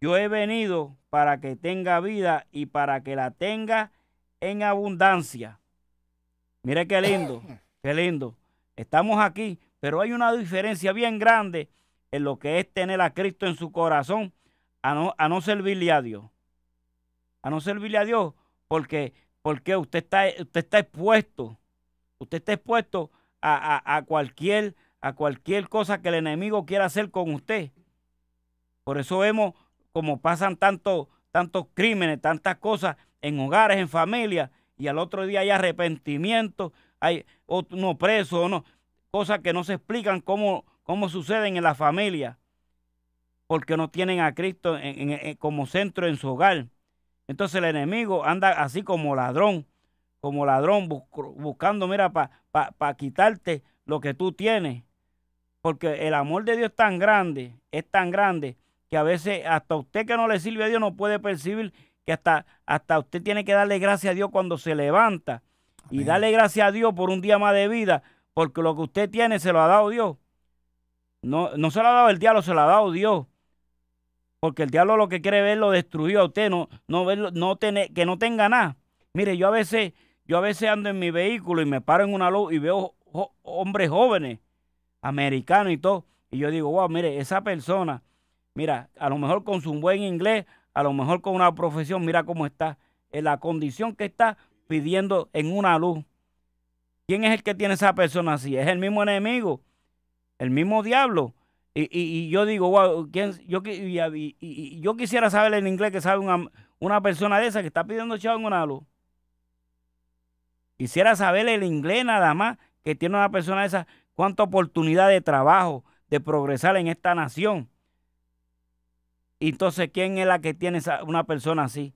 Yo he venido para que tenga vida y para que la tenga en abundancia. Mire qué lindo, qué lindo. Estamos aquí, pero hay una diferencia bien grande en lo que es tener a Cristo en su corazón, a no, a no servirle a Dios. A no servirle a Dios porque, porque usted, está, está expuesto. Usted está expuesto a, a, cualquier, a cualquier cosa que el enemigo quiera hacer con usted. Por eso vemos como pasan tanto tantos crímenes, tantas cosas en hogares, en familias, y al otro día hay arrepentimiento, hay unos preso o no. Cosas que no se explican cómo, cómo suceden en la familia, porque no tienen a Cristo como centro en su hogar. Entonces el enemigo anda así como ladrón, como ladrón, buscando, mira, para quitarte lo que tú tienes. Porque el amor de Dios es tan grande, es tan grande, que a veces hasta usted que no le sirve a Dios no puede percibir que hasta, hasta usted tiene que darle gracias a Dios cuando se levanta y dale gracias a Dios por un día más de vida, porque lo que usted tiene se lo ha dado Dios. No, no se lo ha dado el diablo, se lo ha dado Dios. Porque el diablo lo que quiere ver lo destruyó a usted, no, no, verlo, no que no tenga nada. Mire, yo a veces, yo a veces ando en mi vehículo y me paro en una luz y veo hombres jóvenes, americanos y todo. Y yo digo, wow, mire, esa persona, mira, a lo mejor con su buen inglés, a lo mejor con una profesión, mira cómo está, en la condición que está, pidiendo en una luz. ¿Quién es el que tiene esa persona así? Es el mismo enemigo, el mismo diablo. Y, yo digo, yo, y, yo quisiera saber en inglés que sabe una, una persona de esa que está pidiendo chao en una luz. Quisiera saber el inglés nada más que tiene una persona de esa, cuánta oportunidad de trabajo, de progresar en esta nación. Entonces, ¿quién es la que tiene una persona así?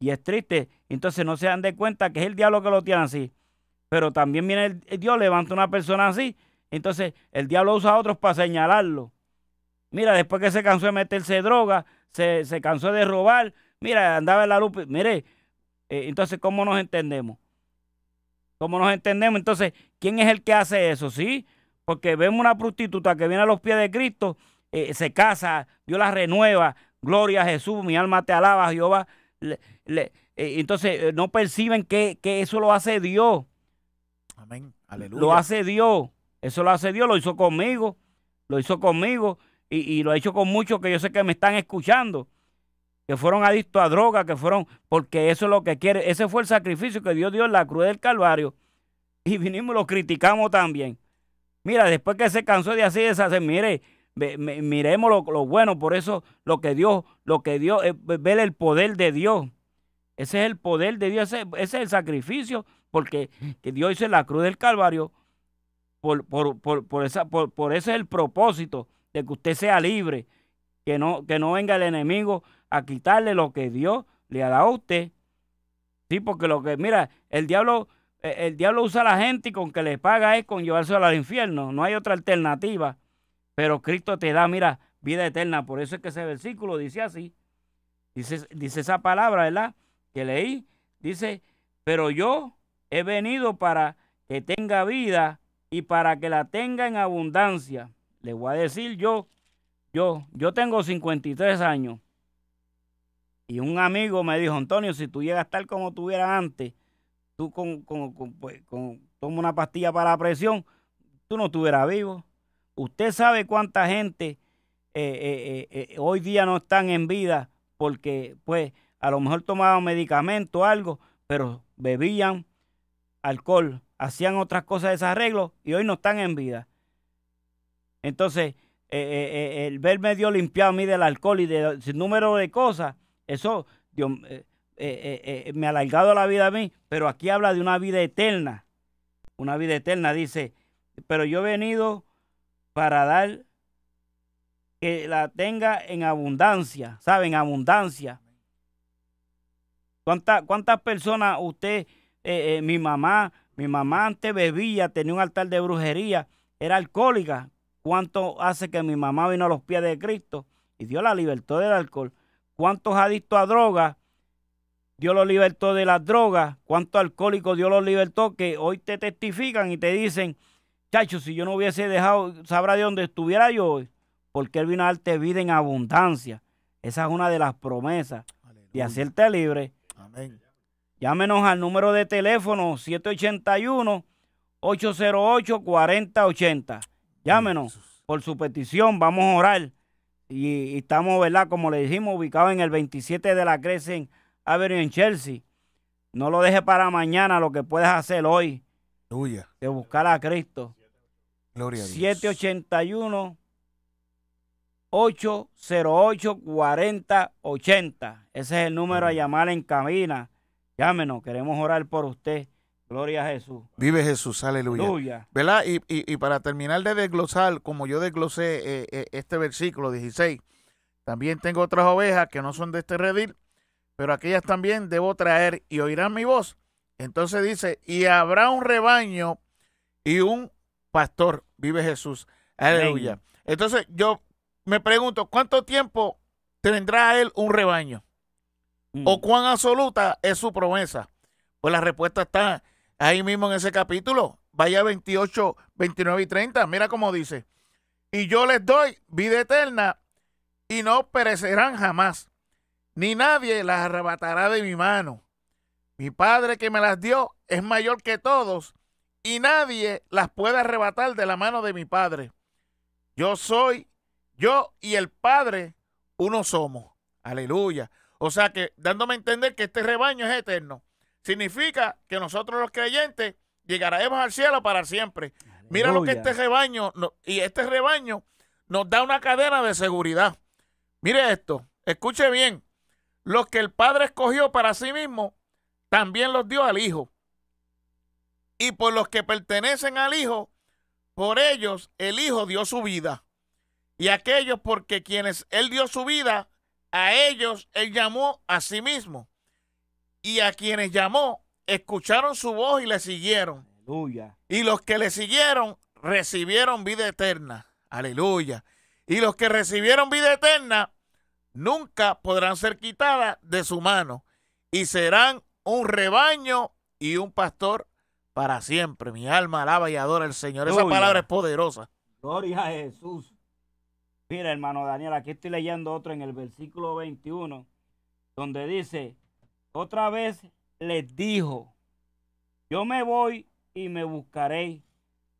y es triste. Entonces no se dan de cuenta que es el diablo que lo tiene así. Pero también viene el, Dios, levanta una persona así. Entonces el diablo usa a otros para señalarlo. Mira, después que se cansó de meterse droga, se, cansó de robar. Mira, andaba en la luz. Mire, eh, entonces, ¿cómo nos entendemos? ¿Cómo nos entendemos? Entonces, ¿quién es el que hace eso? ¿Sí? Porque vemos una prostituta que viene a los pies de Cristo, eh, se casa, Dios la renueva. Gloria a Jesús, mi alma te alaba, Jehová. Eh, entonces eh, no perciben que, eso lo hace Dios. Lo hace Dios. Eso lo hace Dios, lo hizo conmigo, lo hizo conmigo y, lo ha hecho con muchos que yo sé que me están escuchando, que fueron adictos a droga, que fueron, porque eso es lo que quiere. Ese fue el sacrificio que Dios dio en la cruz del Calvario y vinimos y lo criticamos también. Mira, después que se cansó de así hacer mire, miremos lo, bueno, por eso lo que Dios, lo que Dios, eh, ver el poder de Dios. Ese es el poder de Dios, ese, es el sacrificio, porque que Dios hizo la cruz del Calvario, por, por, esa, por, ese es el propósito de que usted sea libre, que no, que no venga el enemigo a quitarle lo que Dios le ha dado a usted. Sí, porque lo que, mira, el diablo, eh, el diablo usa a la gente y con que le paga es con llevarse al infierno, no hay otra alternativa. Pero Cristo te da, mira, vida eterna. Por eso es que ese versículo dice así. Dice, dice esa palabra, ¿verdad? que leí, dice, pero yo he venido para que tenga vida y para que la tenga en abundancia. Le voy a decir yo, yo, yo tengo 53 años. Y un amigo me dijo, Antonio, si tú llegas tal como tuviera antes, tú con, con, pues, con, toma una pastilla para la presión, tú no estuvieras vivo. Usted sabe cuánta gente eh, eh, eh, hoy día no están en vida porque, pues, a lo mejor tomaban medicamento, algo, pero bebían alcohol, hacían otras cosas de arreglo y hoy no están en vida. Entonces, eh, eh, eh, el verme Dios limpiado a mí del alcohol y de de, número de cosas, eso me ha alargado la vida a mí, pero aquí habla de una vida eterna. Una vida eterna, dice, pero yo he venido para dar que la tenga en abundancia, ¿saben? Abundancia. ¿Cuántas personas usted, eh, eh, mi mamá, mi mamá antes bebía, tenía un altar de brujería, era alcohólica? ¿Cuánto hace que mi mamá vino a los pies de Cristo y Dios la libertó del alcohol? ¿Cuántos adictos a drogas? Dios los libertó de las drogas. ¿Cuántos alcohólicos Dios los libertó que hoy te testifican y te dicen, chacho, si yo no hubiese dejado, sabrá de dónde estuviera yo hoy? Porque Él vino a darte vida en abundancia. Esa es una de las promesas de hacerte libre Llámenos al número de teléfono 781-808-4080. Llámenos por su petición, vamos a orar. Y, estamos, ¿verdad? Como le dijimos, ubicados en el 27 de la Crescent Avenue en Chelsea. No lo deje para mañana lo que puedes hacer hoy. Tuya. De buscar a Cristo. Gloria a Dios. 781 808-4080. Ese es el número a llamar en cabina. Llámenos, queremos orar por usted. Gloria a Jesús. Vive Jesús, aleluya. ¿Verdad? Y, para terminar de desglosar, como yo desglosé eh, eh, este versículo 16, también tengo otras ovejas que no son de este redil, pero aquellas también debo traer y oirán mi voz. Entonces dice, y habrá un rebaño y un pastor. Vive Jesús, aleluya. Entonces yo me pregunto, ¿cuánto tiempo tendrá él un rebaño? Mm. ¿O cuán absoluta es su promesa? Pues la respuesta está ahí mismo en ese capítulo. Vaya 28, 29 y 30. Mira cómo dice. Y yo les doy vida eterna y no perecerán jamás. Ni nadie las arrebatará de mi mano. Mi Padre que me las dio es mayor que todos y nadie las puede arrebatar de la mano de mi Padre. Yo soy yo y el Padre uno somos. Aleluya. O sea que dándome a entender que este rebaño es eterno. Significa que nosotros los creyentes llegaremos al cielo para siempre. Mira lo que este rebaño, y este rebaño nos da una cadena de seguridad. Mire esto, escuche bien. Los que el Padre escogió para sí mismo, también los dio al Hijo. Y por los que pertenecen al Hijo, por ellos el Hijo dio su vida y aquellos porque quienes Él dio su vida, a ellos Él llamó a sí mismo. Y a quienes llamó, escucharon su voz y le siguieron. Y los que le siguieron recibieron vida eterna. Aleluya. Y los que recibieron vida eterna nunca podrán ser quitadas de su mano y serán un rebaño y un pastor para siempre. Mi alma alaba y adora al Señor. Esa palabra es poderosa. Gloria a Jesús. Mira, hermano Daniel, aquí estoy leyendo otro en el versículo 21, donde dice, otra vez les dijo, yo me voy y me buscaré,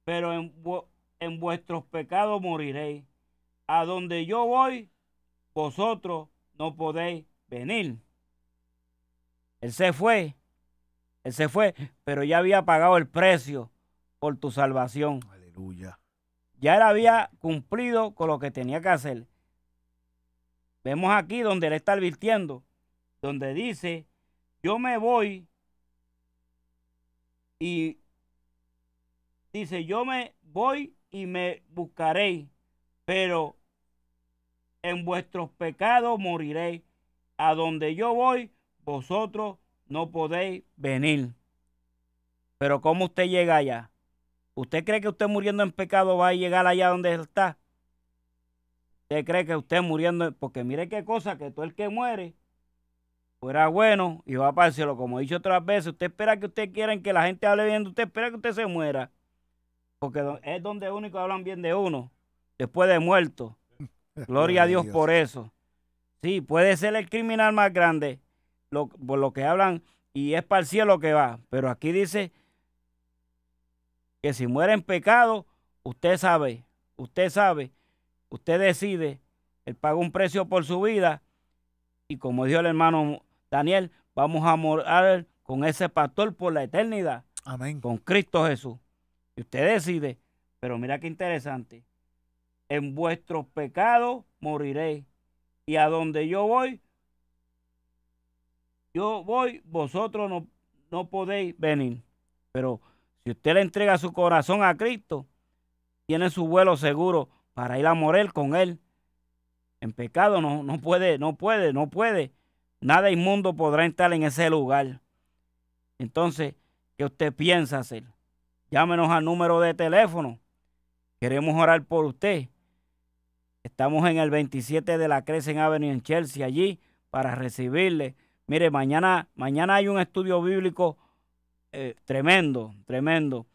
pero en, en vuestros pecados moriréis. A donde yo voy, vosotros no podéis venir. Él se fue, él se fue, pero ya había pagado el precio por tu salvación. Aleluya. Ya él había cumplido con lo que tenía que hacer. Vemos aquí donde él está advirtiendo, donde dice, yo me voy y dice, yo me voy y me buscaré, pero en vuestros pecados moriréis. A donde yo voy, vosotros no podéis venir. Pero ¿cómo usted llega allá? ¿Usted cree que usted muriendo en pecado va a llegar allá donde está? ¿Usted cree que usted muriendo? Porque mire qué cosa, que todo el que muere fuera bueno y va para el cielo. Como he dicho otras veces, usted espera que usted quiera que la gente hable bien de usted, espera que usted se muera. Porque es donde único hablan bien de uno, después de muerto. Gloria a Dios, por eso. Sí, puede ser el criminal más grande, por lo que hablan, y es para el cielo que va. Pero aquí dice que si muere en pecado, usted sabe, usted sabe, usted decide, él paga un precio por su vida y como dijo el hermano Daniel, vamos a morar con ese pastor por la eternidad. Amén. Con Cristo Jesús. Y usted decide, pero mira qué interesante. En vuestros pecados moriré y a donde yo voy, yo voy, vosotros no, no podéis venir. Pero si usted le entrega su corazón a Cristo, tiene su vuelo seguro para ir a morir con Él. En pecado no, no puede, no puede, no puede. Nada inmundo podrá entrar en ese lugar. Entonces, ¿qué usted piensa hacer? Llámenos al número de teléfono. Queremos orar por usted. Estamos en el 27 de la Crescent Avenue en Chelsea, allí, para recibirle. Mire, mañana, mañana hay un estudio bíblico eh, tremendo, tremendo.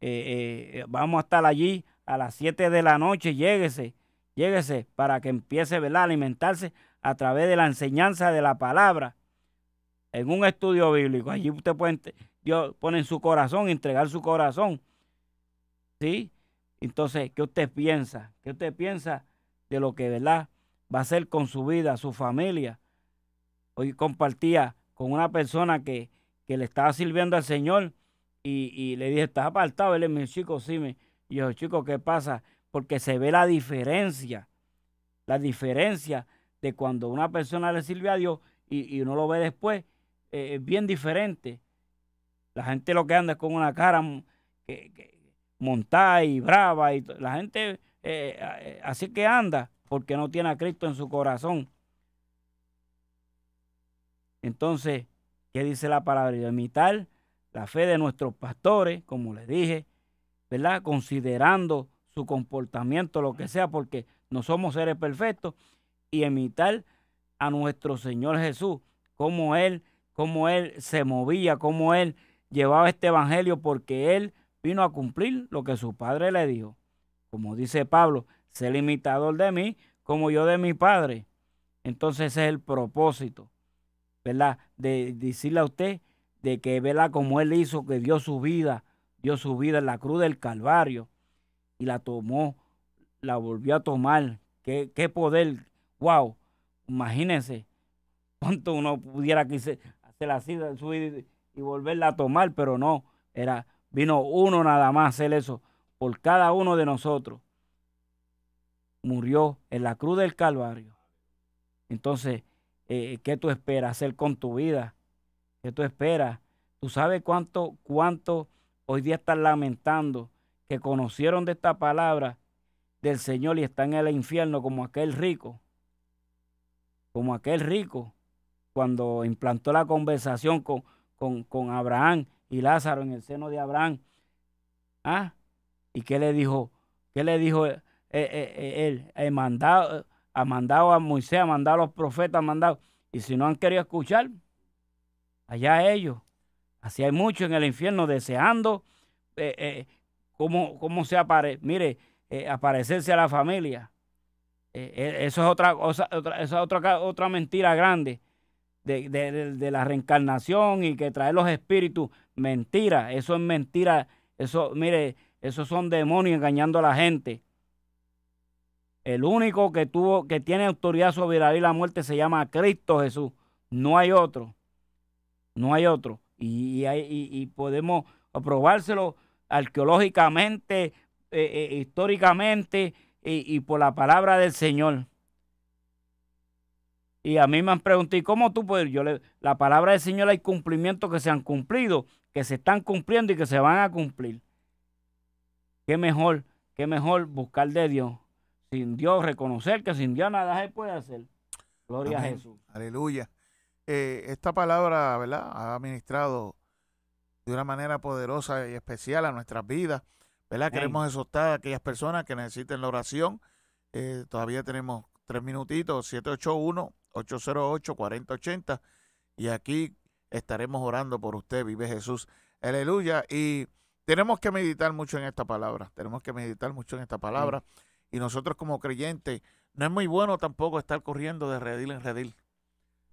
Eh, eh, vamos a estar allí a las 7 de la noche, lléguese, lléguese para que empiece ¿verdad? a alimentarse a través de la enseñanza de la palabra en un estudio bíblico. Allí usted puede, Dios pone en su corazón, entregar su corazón. ¿Sí? Entonces, ¿qué usted piensa? ¿Qué usted piensa de lo que, ¿verdad? Va a hacer con su vida, su familia. Hoy compartía con una persona que que le estaba sirviendo al Señor y, le dije, ¿estás apartado? Él es mi chico, sí. Me... Y yo, chico, ¿qué pasa? Porque se ve la diferencia, la diferencia de cuando una persona le sirve a Dios y, uno lo ve después, eh, es bien diferente. La gente lo que anda es con una cara que, montada y brava. Y la gente eh, eh, así que anda porque no tiene a Cristo en su corazón. Entonces, ¿Qué dice la palabra? imitar la fe de nuestros pastores, como les dije, ¿verdad? Considerando su comportamiento, lo que sea, porque no somos seres perfectos, y imitar a nuestro Señor Jesús, como Él, cómo Él se movía, cómo Él llevaba este evangelio, porque Él vino a cumplir lo que su padre le dijo. Como dice Pablo, ser imitador de mí, como yo de mi padre. Entonces ese es el propósito. ¿verdad? De, decirle a usted de que, ¿verdad? Como Él hizo, que dio su vida, dio su vida en la cruz del Calvario y la tomó, la volvió a tomar. Qué, qué poder, wow, imagínense cuánto uno pudiera hacer así, subir y volverla a tomar, pero no, era, vino uno nada más a hacer eso por cada uno de nosotros. Murió en la cruz del Calvario. Entonces, eh, qué tú esperas hacer con tu vida, qué tú esperas. Tú sabes cuánto, cuánto hoy día están lamentando que conocieron de esta palabra del Señor y están en el infierno como aquel rico, como aquel rico, cuando implantó la conversación con, Abraham y Lázaro en el seno de Abraham. ¿Ah? ¿Y qué le dijo? ¿Qué le dijo eh, eh, él? el, mandado, ha mandado a Moisés, ha mandado a los profetas, ha mandado. Y si no han querido escuchar, allá ellos. Así hay muchos en el infierno deseando eh, eh, cómo, se aparece. Mire, eh, aparecerse a la familia. Eh, eh, eso es otra cosa, otra, es otra, otra mentira grande. De, de, la reencarnación y que trae los espíritus. Mentira, eso es mentira. Eso, mire, esos son demonios engañando a la gente. El único que tuvo, que tiene autoridad sobre la vida y la muerte se llama Cristo Jesús. No hay otro. No hay otro. Y, podemos probárselo arqueológicamente, eh, eh, históricamente y, por la palabra del Señor. Y a mí me han preguntado, cómo tú puedes? Yo le, la palabra del Señor hay cumplimientos que se han cumplido, que se están cumpliendo y que se van a cumplir. Qué mejor, qué mejor buscar de Dios sin Dios, reconocer que sin Dios nada se puede hacer. Gloria a Jesús. Aleluya. Eh, esta palabra, ¿verdad? Ha administrado de una manera poderosa y especial a nuestras vidas, ¿verdad? Queremos exhortar a aquellas personas que necesiten la oración. Eh, todavía tenemos tres minutitos, 781-808-4080. Y aquí estaremos orando por usted, vive Jesús. Aleluya. Y tenemos que meditar mucho en esta palabra. Tenemos que meditar mucho en esta palabra. Y nosotros como creyentes, no es muy bueno tampoco estar corriendo de redil en redil.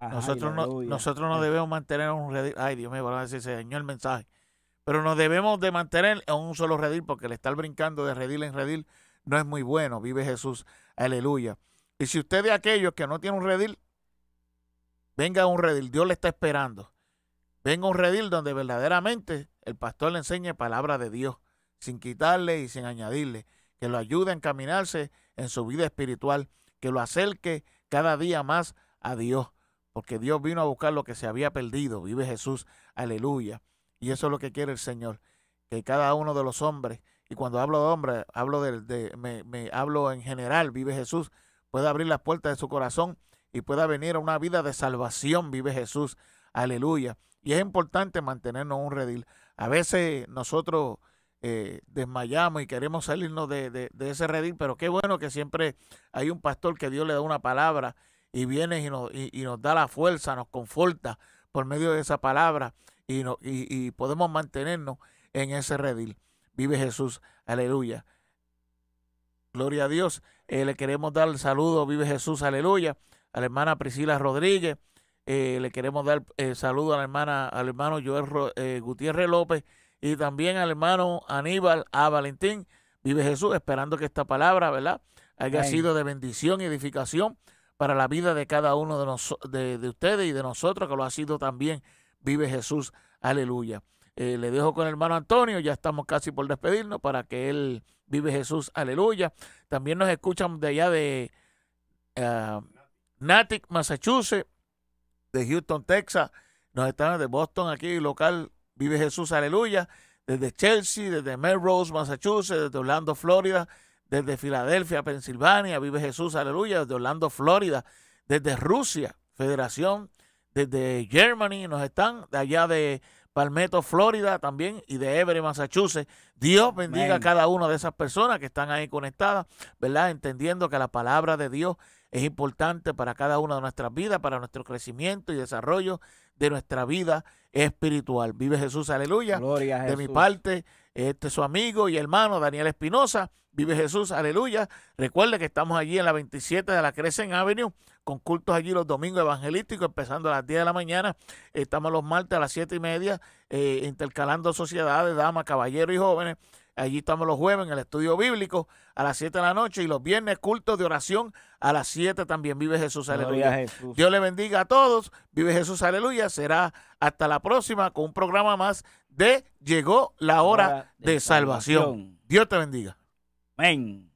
nosotros, no, nosotros no eh. debemos mantener un redil. Ay, Dios mío, se dañó el mensaje. Pero nos debemos de mantener en un solo redil porque el estar brincando de redil en redil no es muy bueno. Vive Jesús. Aleluya. Y si usted de aquellos que no tiene un redil, venga a un redil. Dios le está esperando. Venga a un redil donde verdaderamente el pastor le enseñe palabra de Dios, sin quitarle y sin añadirle que lo ayude a encaminarse en su vida espiritual, que lo acerque cada día más a Dios, porque Dios vino a buscar lo que se había perdido, vive Jesús, aleluya. Y eso es lo que quiere el Señor, que cada uno de los hombres, y cuando hablo de hombres, hablo de, me, hablo en general, vive Jesús, pueda abrir las puertas de su corazón y pueda venir a una vida de salvación, vive Jesús, aleluya. Y es importante mantenernos un redil. A veces nosotros eh, desmayamos y queremos salirnos de, ese redil, pero qué bueno que siempre hay un pastor que Dios le da una palabra y viene y nos, y, nos da la fuerza, nos conforta por medio de esa palabra y, no, y podemos mantenernos en ese redil. Vive Jesús, aleluya. Gloria a Dios. Eh, le queremos dar el saludo, vive Jesús, aleluya, a la hermana Priscila Rodríguez. Eh, le queremos dar el saludo a la hermana, al hermano Joel Gutiérrez López y también al hermano Aníbal A. Valentín. Vive Jesús, esperando que esta palabra, ¿verdad?, haya sido de bendición y edificación para la vida de cada uno de, de, ustedes y de nosotros, que lo ha sido también. Vive Jesús, aleluya. Eh, le dejo con el hermano Antonio, ya estamos casi por despedirnos para que él vive Jesús, aleluya. También nos escuchan de allá de ah, Natick, Massachusetts, de Houston, Texas, nos están de Boston aquí, local Vive Jesús, aleluya, desde Chelsea, desde Melrose, Massachusetts, desde Orlando, Florida, desde Filadelfia, Pensilvania, vive Jesús, aleluya, desde Orlando, Florida, desde Rusia, Federación, desde Germany, nos están de allá de Palmetto, Florida también y de Everett, Massachusetts. Dios bendiga a cada una de esas personas que están ahí conectadas, ¿verdad? Entendiendo que la palabra de Dios es importante para cada una de nuestras vidas, para nuestro crecimiento y desarrollo de nuestra vida espiritual. Vive Jesús, aleluya. Gloria a Jesús. De mi parte, este es su amigo y hermano Daniel Espinosa. Vive Jesús, aleluya. Recuerde que estamos allí en la 27 de la Crescent Avenue, con cultos allí los domingos evangelísticos, empezando a las 10 de la mañana. Estamos los martes a las 7 y media, eh, intercalando sociedades, damas, caballeros y jóvenes. Allí estamos los jueves en el estudio bíblico a las 7 de la noche y los viernes cultos de oración a las 7 también. Vive Jesús, aleluya. Dios le bendiga a todos. Vive Jesús, aleluya. Será hasta la próxima con un programa más de Llegó la hora, de, salvación. salvación. Dios te bendiga. Amén.